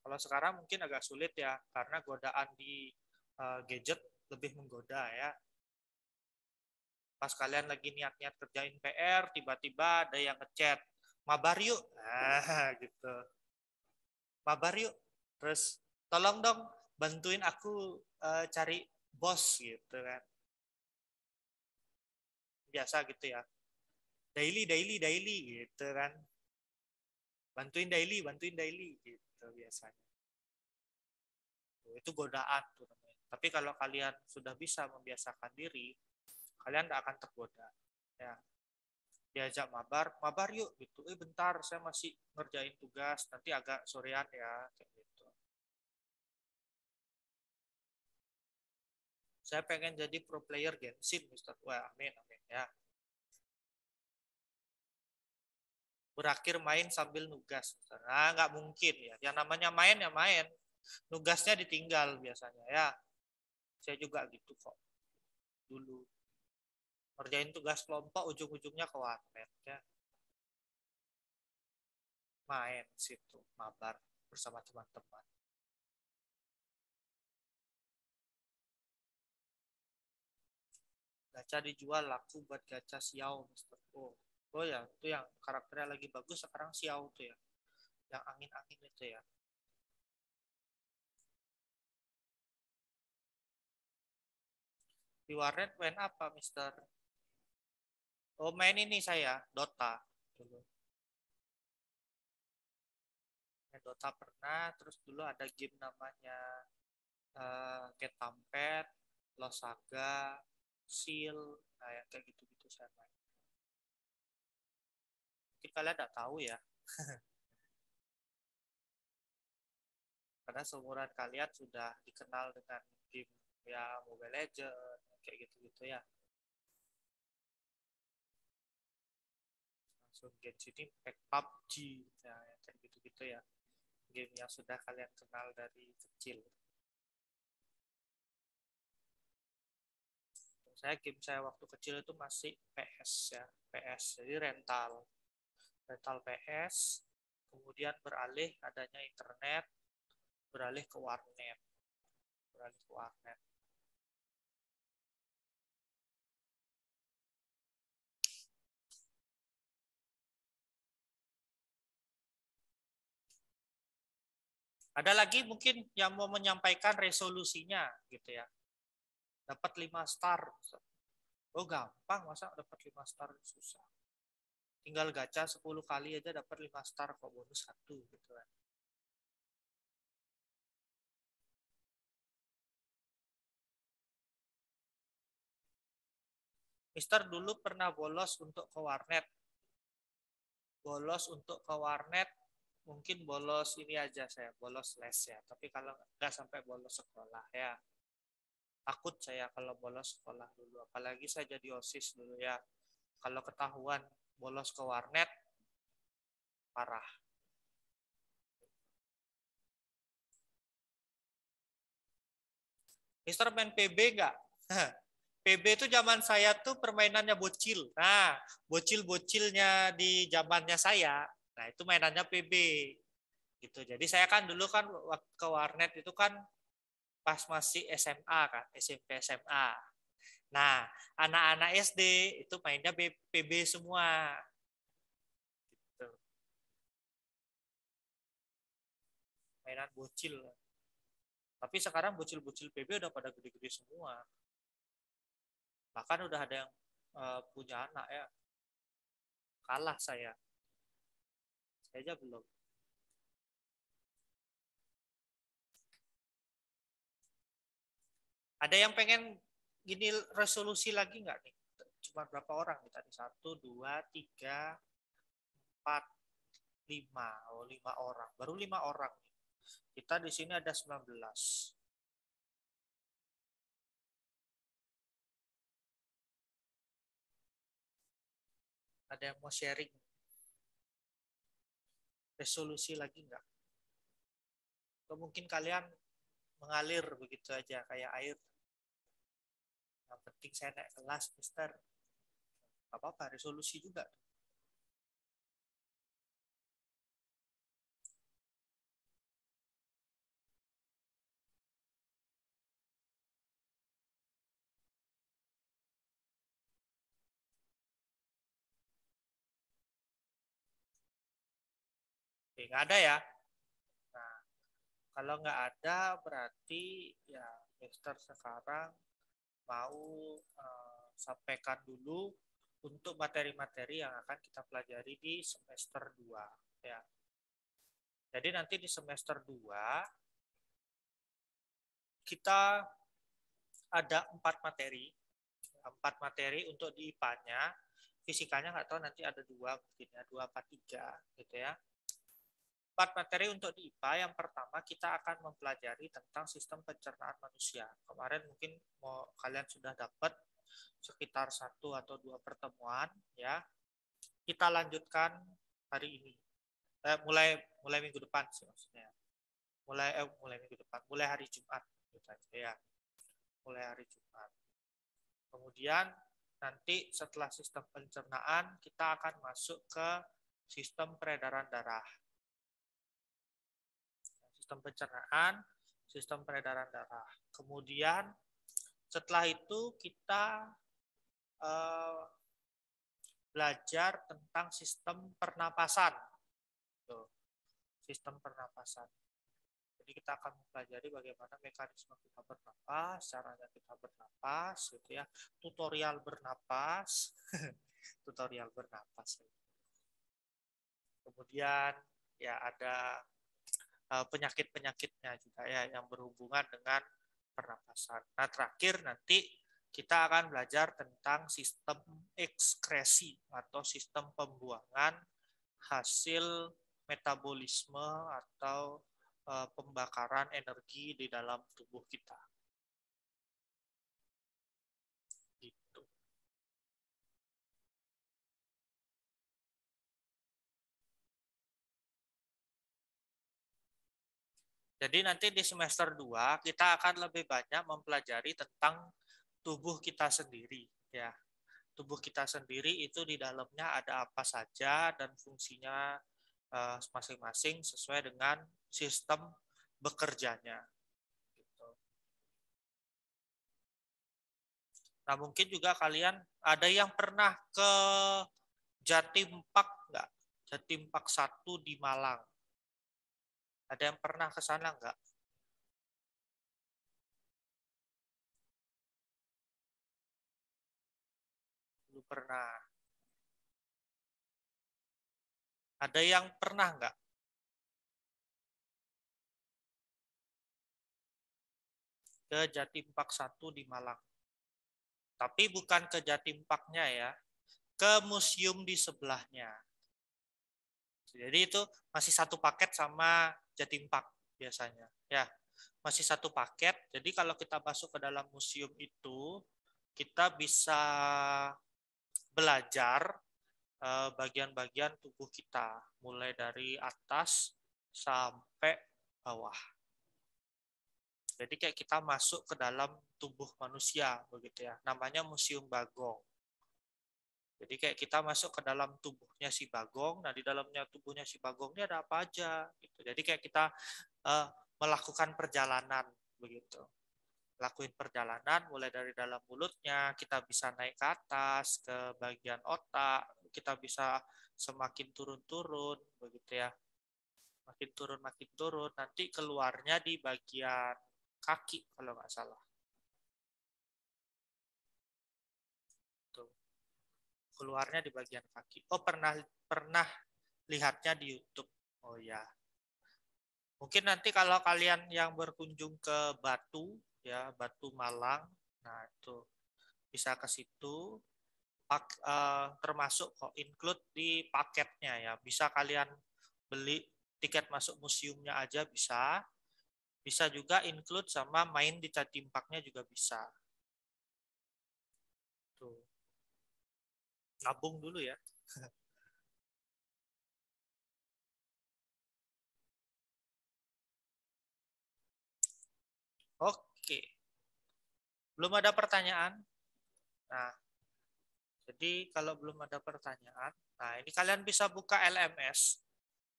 kalau sekarang mungkin agak sulit ya karena godaan di uh, gadget lebih menggoda ya pas kalian lagi niat-niat kerjain PR tiba-tiba ada yang ngechat mabar yuk nah, [laughs] gitu mabar yuk terus tolong dong bantuin aku uh, cari bos gitu kan biasa gitu ya daily daily daily gitu kan bantuin daily bantuin daily gitu biasanya itu godaan tuh tapi kalau kalian sudah bisa membiasakan diri kalian tidak akan tergoda ya diajak mabar mabar yuk gitu eh bentar saya masih ngerjain tugas nanti agak sorean ya kayak gitu saya pengen jadi pro player Genshin Ustaz wah amin amin ya berakhir main sambil nugas. Nah, nggak mungkin ya. Yang namanya main ya main. Nugasnya ditinggal biasanya ya. Saya juga gitu kok. Dulu. Kerjain tugas kelompok ujung-ujungnya ke warnet ya. Main situ, mabar bersama teman-teman. Gacha dijual laku buat gacha siau, Mr. Oh oh ya itu yang karakternya lagi bagus sekarang Xiao tuh ya yang angin-angin itu ya di warnet main apa Mister oh main ini saya Dota dulu main Dota pernah terus dulu ada game namanya uh, eh, Ketampet Losaga Seal nah yang kayak gitu-gitu saya main mungkin kalian tidak tahu ya. [laughs] Karena seumuran kalian sudah dikenal dengan game ya Mobile Legend kayak gitu-gitu ya. Langsung ini Impact, PUBG ya, kayak gitu-gitu ya. Game yang sudah kalian kenal dari kecil. saya game saya waktu kecil itu masih PS ya PS jadi rental rental PS, kemudian beralih adanya internet, beralih ke warnet. Beralih ke warnet. Ada lagi mungkin yang mau menyampaikan resolusinya gitu ya. Dapat lima star. Oh gampang masa dapat lima star susah tinggal gacha 10 kali aja dapat 5 star kok bonus satu gitu kan Mister dulu pernah bolos untuk ke warnet bolos untuk ke warnet mungkin bolos ini aja saya bolos les ya tapi kalau nggak sampai bolos sekolah ya takut saya kalau bolos sekolah dulu apalagi saya jadi osis dulu ya kalau ketahuan bolos ke warnet parah. Mister main PB enggak? PB itu zaman saya tuh permainannya bocil. Nah, bocil-bocilnya di zamannya saya, nah itu mainannya PB. Gitu. Jadi saya kan dulu kan ke warnet itu kan pas masih SMA kan, SMP SMA. Nah, anak-anak SD itu mainnya PB semua. Gitu. Mainan bocil. Tapi sekarang bocil-bocil PB udah pada gede-gede semua. Bahkan udah ada yang eh, punya anak ya. Kalah saya. Saya aja belum. Ada yang pengen gini resolusi lagi nggak nih? Cuma berapa orang nih tadi? Satu, dua, tiga, empat, lima. Oh, lima orang. Baru lima orang. Nih. Kita di sini ada 19. Ada yang mau sharing? Resolusi lagi nggak? Atau mungkin kalian mengalir begitu aja kayak air yang penting saya naik kelas mister apa-apa resolusi juga Oke, nggak ada ya. Nah, kalau nggak ada berarti ya Mister sekarang mau uh, sampaikan dulu untuk materi-materi yang akan kita pelajari di semester 2 ya. Jadi nanti di semester 2 kita ada empat materi, empat materi untuk di IPA-nya. Fisikanya nggak tahu nanti ada dua mungkin ya, dua apa tiga gitu ya. Empat materi untuk di IPA. Yang pertama kita akan mempelajari tentang sistem pencernaan manusia. Kemarin mungkin mau kalian sudah dapat sekitar satu atau dua pertemuan ya. Kita lanjutkan hari ini. Eh, mulai mulai minggu depan sih maksudnya. Mulai eh, mulai minggu depan, mulai hari Jumat gitu ya. Mulai hari Jumat. Kemudian nanti setelah sistem pencernaan kita akan masuk ke sistem peredaran darah sistem pencernaan, sistem peredaran darah. Kemudian setelah itu kita eh, belajar tentang sistem pernapasan. Tuh, sistem pernapasan. Jadi kita akan mempelajari bagaimana mekanisme kita bernapas, caranya kita bernapas, gitu ya. Tutorial bernapas, [laughs] tutorial bernapas. Kemudian ya ada Eh, penyakit-penyakitnya juga ya yang berhubungan dengan pernapasan. Nah, terakhir nanti kita akan belajar tentang sistem ekskresi atau sistem pembuangan hasil metabolisme atau eh, pembakaran energi di dalam tubuh kita. Jadi nanti di semester 2 kita akan lebih banyak mempelajari tentang tubuh kita sendiri ya. Tubuh kita sendiri itu di dalamnya ada apa saja dan fungsinya eh, masing-masing sesuai dengan sistem bekerjanya. Gitu. Nah mungkin juga kalian ada yang pernah ke Jatim Park nggak? Jatim Park 1 di Malang. Ada yang pernah ke sana enggak? Belum pernah. Ada yang pernah enggak? Ke Jatim Park 1 di Malang. Tapi bukan ke Jatim Parknya ya. Ke museum di sebelahnya. Jadi itu masih satu paket sama Jatim Park biasanya. Ya, masih satu paket. Jadi kalau kita masuk ke dalam museum itu, kita bisa belajar eh, bagian-bagian tubuh kita, mulai dari atas sampai bawah. Jadi kayak kita masuk ke dalam tubuh manusia begitu ya. Namanya Museum Bagong. Jadi kayak kita masuk ke dalam tubuhnya si Bagong, nah di dalamnya tubuhnya si Bagong ini ada apa aja. Gitu. Jadi kayak kita uh, melakukan perjalanan begitu. Lakuin perjalanan mulai dari dalam mulutnya, kita bisa naik ke atas, ke bagian otak, kita bisa semakin turun-turun begitu ya. Makin turun, makin turun, nanti keluarnya di bagian kaki kalau nggak salah. keluarnya di bagian kaki. Oh, pernah pernah lihatnya di YouTube. Oh ya. Mungkin nanti kalau kalian yang berkunjung ke Batu ya, Batu Malang, nah itu bisa ke situ pak, eh, termasuk kok include di paketnya ya. Bisa kalian beli tiket masuk museumnya aja bisa. Bisa juga include sama main di catimpaknya juga bisa. nabung dulu ya. [laughs] Oke. Belum ada pertanyaan? Nah, jadi kalau belum ada pertanyaan, nah ini kalian bisa buka LMS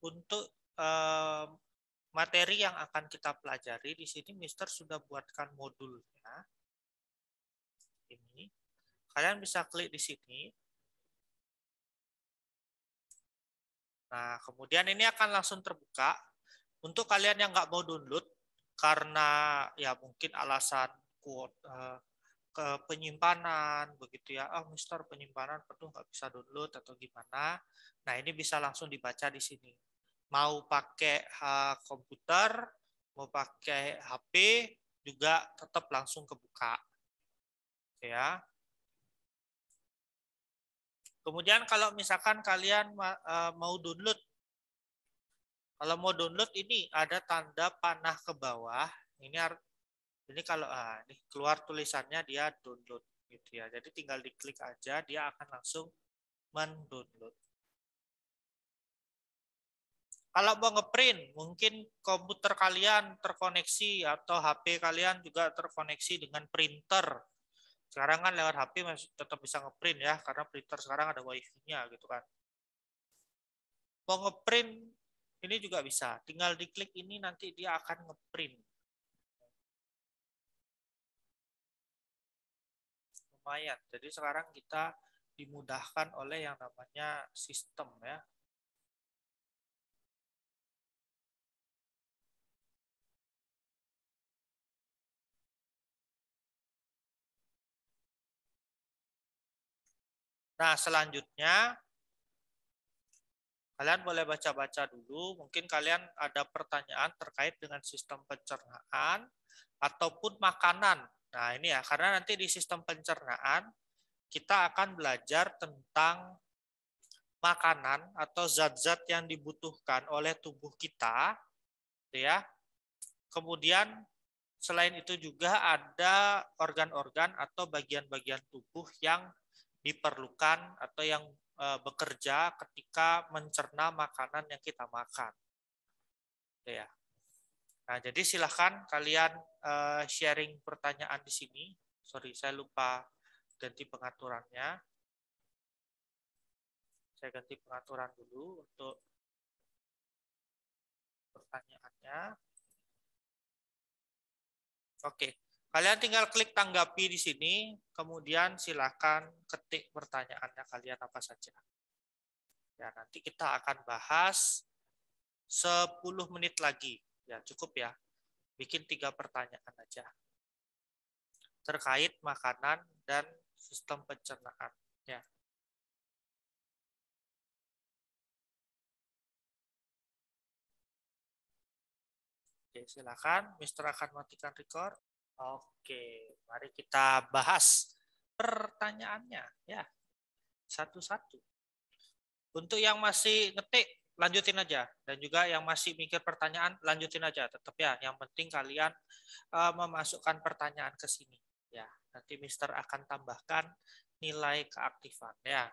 untuk um, materi yang akan kita pelajari. Di sini Mister sudah buatkan modulnya. Ini. Kalian bisa klik di sini. Nah, kemudian ini akan langsung terbuka. Untuk kalian yang nggak mau download, karena ya mungkin alasan kuat eh, ke penyimpanan begitu ya oh, Mister penyimpanan perlu nggak bisa download atau gimana nah ini bisa langsung dibaca di sini mau pakai uh, komputer mau pakai HP juga tetap langsung kebuka gitu ya Kemudian kalau misalkan kalian e, mau download, kalau mau download ini ada tanda panah ke bawah. Ini ini kalau ah, ini keluar tulisannya dia download gitu ya. Jadi tinggal diklik aja, dia akan langsung mendownload. Kalau mau ngeprint, mungkin komputer kalian terkoneksi atau HP kalian juga terkoneksi dengan printer sekarang kan lewat HP masih tetap bisa ngeprint ya, karena printer sekarang ada wifi-nya gitu kan. Mau ngeprint ini juga bisa. Tinggal diklik ini nanti dia akan ngeprint. Lumayan. Jadi sekarang kita dimudahkan oleh yang namanya sistem ya, Nah, selanjutnya kalian boleh baca-baca dulu. Mungkin kalian ada pertanyaan terkait dengan sistem pencernaan ataupun makanan. Nah, ini ya, karena nanti di sistem pencernaan kita akan belajar tentang makanan atau zat-zat yang dibutuhkan oleh tubuh kita, gitu ya. Kemudian selain itu juga ada organ-organ atau bagian-bagian tubuh yang diperlukan atau yang eh, bekerja ketika mencerna makanan yang kita makan. Gitu ya. Nah, jadi silahkan kalian eh, sharing pertanyaan di sini. Sorry, saya lupa ganti pengaturannya. Saya ganti pengaturan dulu untuk pertanyaannya. Oke. Kalian tinggal klik tanggapi di sini, kemudian silakan ketik pertanyaannya kalian apa saja. Ya, nanti kita akan bahas 10 menit lagi. Ya, cukup ya. Bikin tiga pertanyaan aja. Terkait makanan dan sistem pencernaan. Ya. Oke, silakan. Mister akan matikan record. Oke, mari kita bahas pertanyaannya ya. Satu-satu. Untuk yang masih ngetik, lanjutin aja. Dan juga yang masih mikir pertanyaan, lanjutin aja. Tetap ya, yang penting kalian uh, memasukkan pertanyaan ke sini. Ya, nanti Mister akan tambahkan nilai keaktifan ya.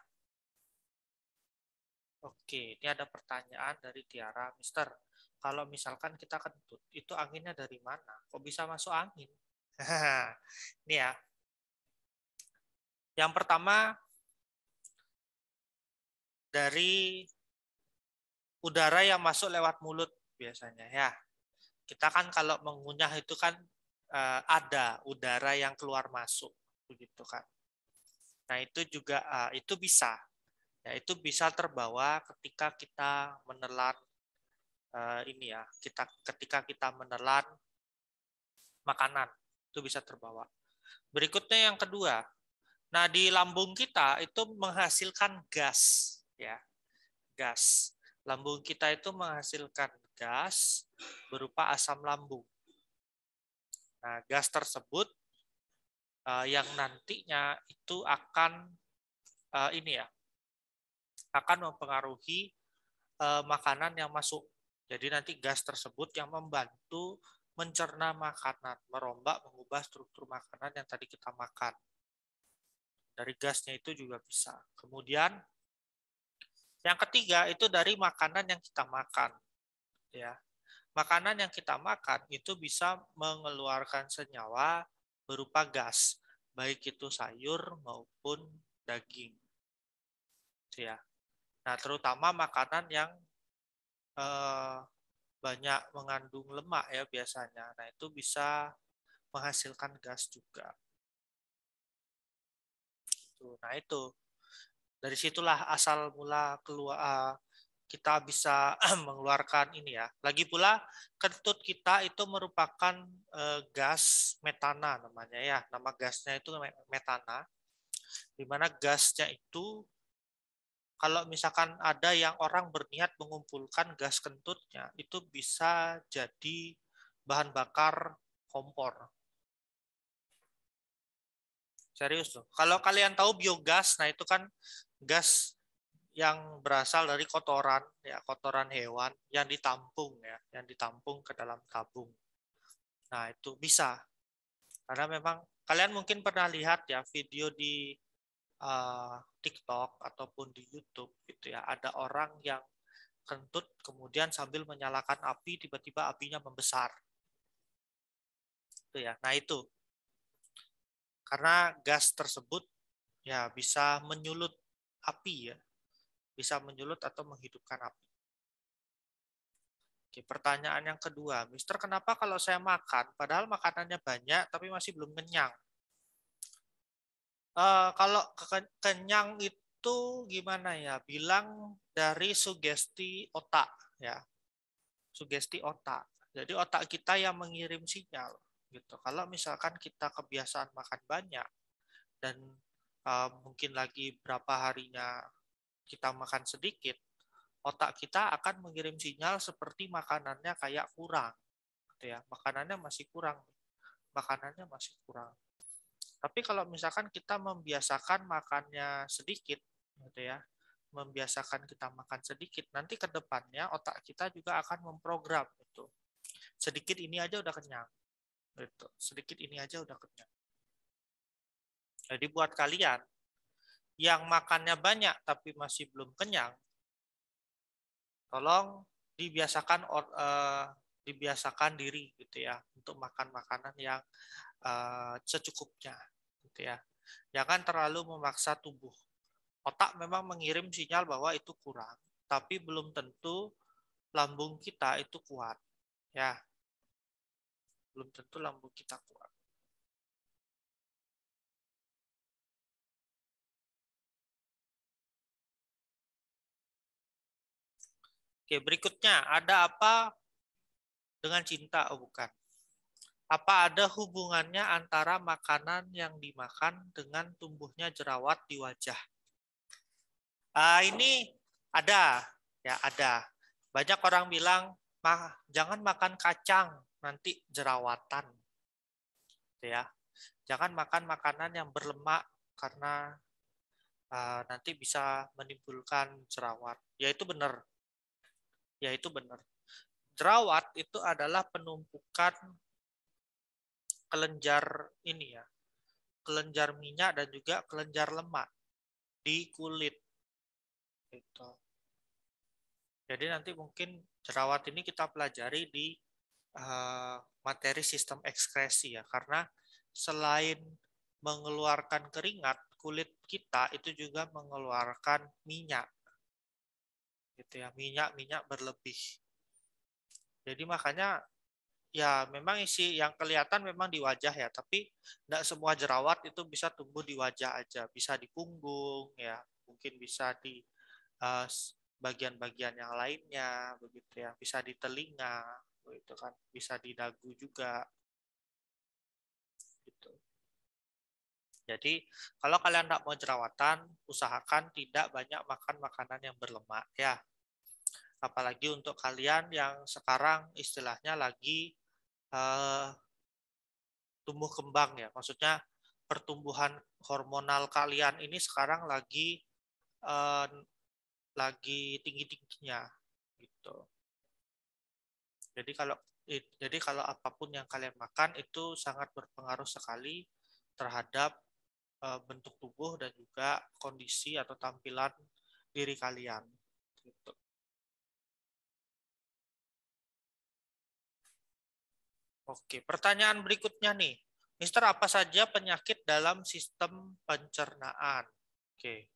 Oke, ini ada pertanyaan dari Tiara. Mister, kalau misalkan kita kentut, itu anginnya dari mana? Kok bisa masuk angin? [laughs] Ini ya. Yang pertama dari udara yang masuk lewat mulut biasanya ya. Kita kan kalau mengunyah itu kan eh, ada udara yang keluar masuk begitu kan. Nah, itu juga eh, itu bisa. Ya, itu bisa terbawa ketika kita menelan eh, ini ya, kita ketika kita menelan makanan itu bisa terbawa. Berikutnya yang kedua. Nah, di lambung kita itu menghasilkan gas ya. Gas. Lambung kita itu menghasilkan gas berupa asam lambung. Nah, gas tersebut eh, yang nantinya itu akan eh, ini ya. akan mempengaruhi eh, makanan yang masuk. Jadi nanti gas tersebut yang membantu mencerna makanan, merombak, mengubah struktur makanan yang tadi kita makan. Dari gasnya itu juga bisa. Kemudian yang ketiga itu dari makanan yang kita makan. Ya. Makanan yang kita makan itu bisa mengeluarkan senyawa berupa gas, baik itu sayur maupun daging. Gitu ya. Nah, terutama makanan yang eh, banyak mengandung lemak ya biasanya. Nah, itu bisa menghasilkan gas juga. Gitu. nah itu. Dari situlah asal mula keluar eh, kita bisa [clears throat] mengeluarkan ini ya. Lagi pula kentut kita itu merupakan eh, gas metana namanya ya. Nama gasnya itu metana. Di mana gasnya itu kalau misalkan ada yang orang berniat mengumpulkan gas kentutnya, itu bisa jadi bahan bakar kompor. Serius tuh. Kalau kalian tahu biogas, nah itu kan gas yang berasal dari kotoran, ya kotoran hewan yang ditampung ya, yang ditampung ke dalam tabung. Nah itu bisa, karena memang kalian mungkin pernah lihat ya video di uh, TikTok ataupun di YouTube gitu ya ada orang yang kentut kemudian sambil menyalakan api tiba-tiba apinya membesar itu ya nah itu karena gas tersebut ya bisa menyulut api ya bisa menyulut atau menghidupkan api Oke, pertanyaan yang kedua Mister kenapa kalau saya makan padahal makanannya banyak tapi masih belum kenyang Eh, kalau kenyang itu gimana ya? Bilang dari sugesti otak ya. Sugesti otak. Jadi otak kita yang mengirim sinyal gitu. Kalau misalkan kita kebiasaan makan banyak dan uh, mungkin lagi berapa harinya kita makan sedikit, otak kita akan mengirim sinyal seperti makanannya kayak kurang gitu ya. Makanannya masih kurang. Makanannya masih kurang tapi kalau misalkan kita membiasakan makannya sedikit, gitu ya, membiasakan kita makan sedikit, nanti ke depannya otak kita juga akan memprogram itu. Sedikit ini aja udah kenyang, gitu. Sedikit ini aja udah kenyang. Jadi buat kalian yang makannya banyak tapi masih belum kenyang, tolong dibiasakan uh, dibiasakan diri gitu ya untuk makan makanan yang Eh, secukupnya gitu ya jangan terlalu memaksa tubuh otak memang mengirim sinyal bahwa itu kurang tapi belum tentu lambung kita itu kuat ya belum tentu lambung kita kuat Oke, berikutnya ada apa dengan cinta? Oh, bukan apa ada hubungannya antara makanan yang dimakan dengan tumbuhnya jerawat di wajah? Uh, ini ada, ya ada. Banyak orang bilang, jangan makan kacang, nanti jerawatan. Gitu ya, jangan makan makanan yang berlemak karena uh, nanti bisa menimbulkan jerawat. Ya itu benar. Ya itu benar. Jerawat itu adalah penumpukan kelenjar ini ya, kelenjar minyak dan juga kelenjar lemak di kulit. Gitu. Jadi nanti mungkin jerawat ini kita pelajari di eh, materi sistem ekskresi ya, karena selain mengeluarkan keringat, kulit kita itu juga mengeluarkan minyak. Gitu ya, minyak-minyak berlebih. Jadi makanya ya memang isi yang kelihatan memang di wajah ya, tapi tidak semua jerawat itu bisa tumbuh di wajah aja, bisa di punggung ya, mungkin bisa di eh, bagian-bagian uh, yang lainnya begitu ya, bisa di telinga begitu kan, bisa di dagu juga. Gitu. Jadi kalau kalian tidak mau jerawatan, usahakan tidak banyak makan makanan yang berlemak ya. Apalagi untuk kalian yang sekarang istilahnya lagi Eh, tumbuh kembang ya. Maksudnya pertumbuhan hormonal kalian ini sekarang lagi eh, lagi tinggi-tingginya gitu. Jadi kalau jadi kalau apapun yang kalian makan itu sangat berpengaruh sekali terhadap eh, bentuk tubuh dan juga kondisi atau tampilan diri kalian. Oke, pertanyaan berikutnya nih. Mister, apa saja penyakit dalam sistem pencernaan? Oke.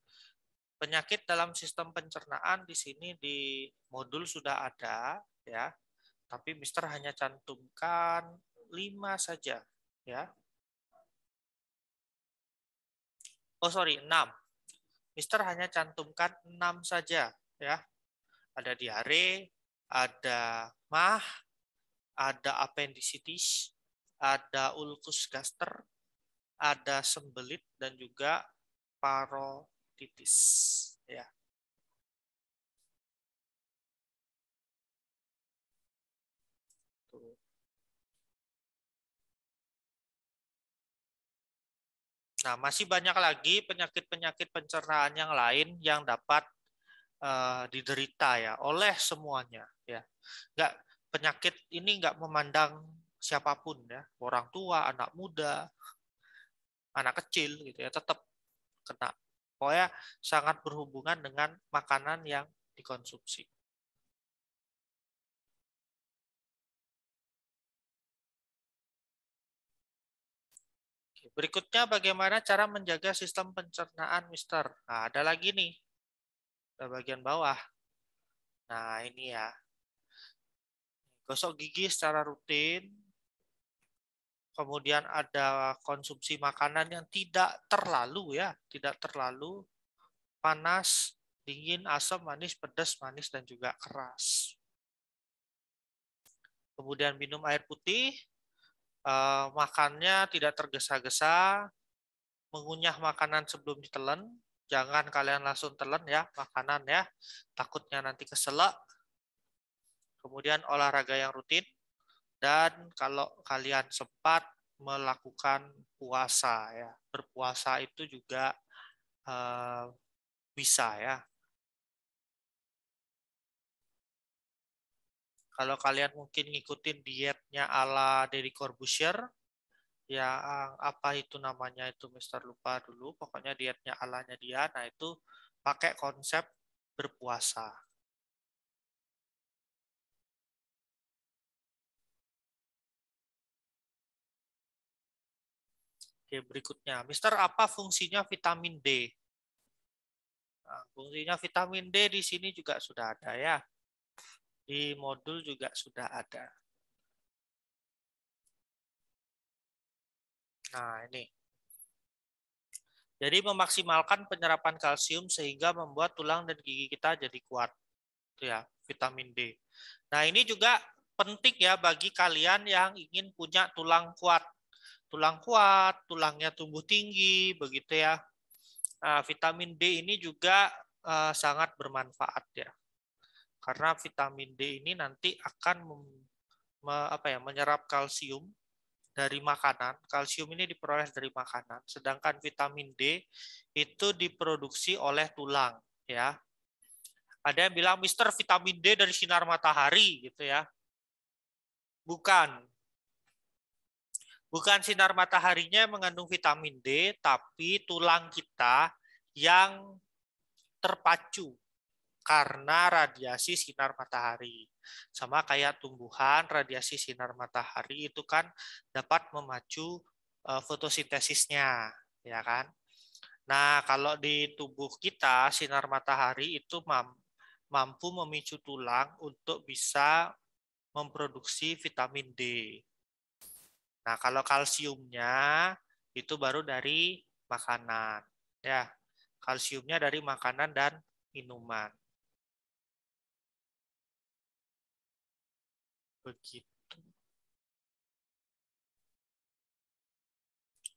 Penyakit dalam sistem pencernaan di sini di modul sudah ada ya. Tapi Mister hanya cantumkan 5 saja ya. Oh sorry, 6. Mister hanya cantumkan 6 saja ya. Ada diare, ada mah, ada appendicitis, ada ulcus gaster, ada sembelit dan juga parotitis ya. Nah, masih banyak lagi penyakit-penyakit pencernaan yang lain yang dapat uh, diderita ya oleh semuanya ya. Enggak penyakit ini nggak memandang siapapun ya orang tua anak muda anak kecil gitu ya tetap kena pokoknya sangat berhubungan dengan makanan yang dikonsumsi Berikutnya bagaimana cara menjaga sistem pencernaan Mister. Nah, ada lagi nih. Ke bagian bawah. Nah, ini ya gosok gigi secara rutin, kemudian ada konsumsi makanan yang tidak terlalu ya, tidak terlalu panas, dingin, asam, manis, pedas, manis dan juga keras. Kemudian minum air putih, eh, makannya tidak tergesa-gesa, mengunyah makanan sebelum ditelan, jangan kalian langsung telan ya makanan ya, takutnya nanti keselak kemudian olahraga yang rutin, dan kalau kalian sempat melakukan puasa ya berpuasa itu juga uh, bisa ya kalau kalian mungkin ngikutin dietnya ala Deddy Corbusier ya apa itu namanya itu Mister lupa dulu pokoknya dietnya alanya dia nah itu pakai konsep berpuasa Oke, berikutnya. Mister, apa fungsinya vitamin D? Nah, fungsinya vitamin D di sini juga sudah ada ya. Di modul juga sudah ada. Nah, ini. Jadi memaksimalkan penyerapan kalsium sehingga membuat tulang dan gigi kita jadi kuat. Itu ya, vitamin D. Nah, ini juga penting ya bagi kalian yang ingin punya tulang kuat tulang kuat, tulangnya tumbuh tinggi, begitu ya. Nah, vitamin D ini juga uh, sangat bermanfaat ya, karena vitamin D ini nanti akan mem, me, apa ya, menyerap kalsium dari makanan. Kalsium ini diperoleh dari makanan, sedangkan vitamin D itu diproduksi oleh tulang ya. Ada yang bilang, Mister vitamin D dari sinar matahari gitu ya. Bukan, Bukan sinar mataharinya yang mengandung vitamin D, tapi tulang kita yang terpacu karena radiasi sinar matahari. Sama kayak tumbuhan, radiasi sinar matahari itu kan dapat memacu eh, fotosintesisnya, ya kan? Nah, kalau di tubuh kita sinar matahari itu mampu memicu tulang untuk bisa memproduksi vitamin D. Nah, kalau kalsiumnya itu baru dari makanan. Ya, kalsiumnya dari makanan dan minuman. Begitu.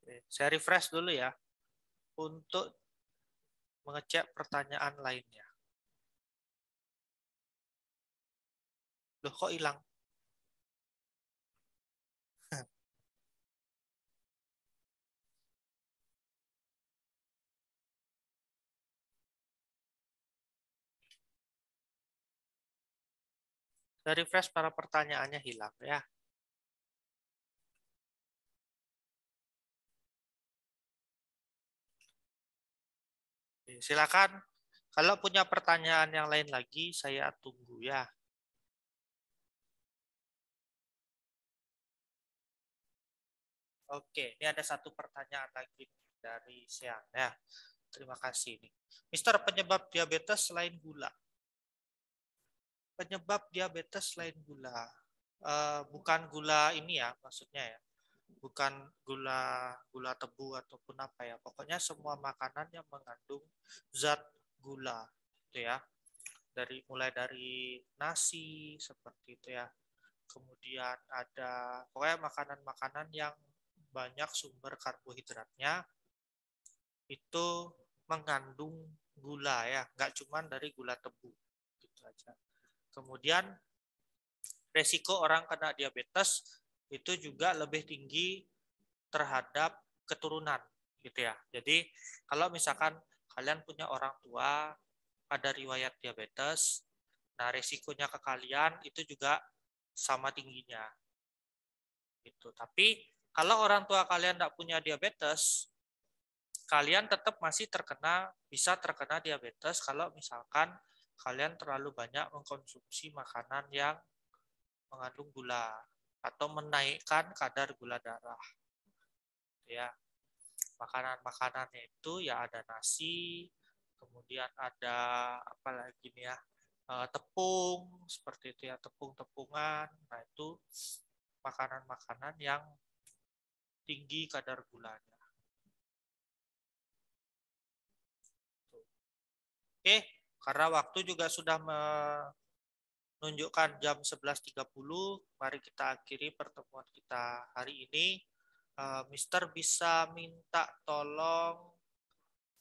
Oke, saya refresh dulu ya untuk mengecek pertanyaan lainnya. Loh kok hilang? Dari refresh para pertanyaannya hilang ya. silakan. Kalau punya pertanyaan yang lain lagi, saya tunggu ya. Oke, ini ada satu pertanyaan lagi dari Sean ya. Terima kasih nih. Mister penyebab diabetes selain gula, penyebab diabetes selain gula. Uh, bukan gula ini ya maksudnya ya. Bukan gula gula tebu ataupun apa ya. Pokoknya semua makanan yang mengandung zat gula itu ya. Dari mulai dari nasi seperti itu ya. Kemudian ada pokoknya makanan-makanan yang banyak sumber karbohidratnya itu mengandung gula ya, nggak cuma dari gula tebu gitu aja. Kemudian resiko orang kena diabetes itu juga lebih tinggi terhadap keturunan gitu ya. Jadi kalau misalkan kalian punya orang tua ada riwayat diabetes, nah resikonya ke kalian itu juga sama tingginya. Gitu. Tapi kalau orang tua kalian tidak punya diabetes, kalian tetap masih terkena bisa terkena diabetes kalau misalkan kalian terlalu banyak mengkonsumsi makanan yang mengandung gula atau menaikkan kadar gula darah. Gitu ya. Makanan-makanannya itu ya ada nasi, kemudian ada apa lagi nih ya? Eh, tepung seperti itu ya, tepung-tepungan. Nah, itu makanan-makanan yang tinggi kadar gulanya. Oke, karena waktu juga sudah menunjukkan jam 11.30. Mari kita akhiri pertemuan kita hari ini. Eh, mister bisa minta tolong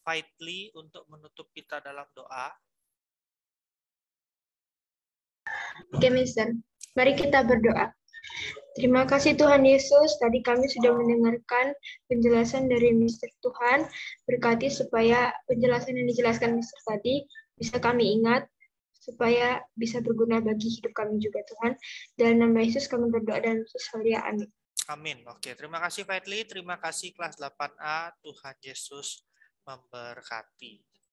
Fightly untuk menutup kita dalam doa. Oke, Mister. Mari kita berdoa. Terima kasih Tuhan Yesus, tadi kami sudah mendengarkan penjelasan dari Mister Tuhan. Berkati supaya penjelasan yang dijelaskan Mister tadi bisa kami ingat supaya bisa berguna bagi hidup kami juga Tuhan. Dalam nama Yesus kami berdoa dan sesuai amin. Amin. Oke, terima kasih Fadli, terima kasih kelas 8A. Tuhan Yesus memberkati.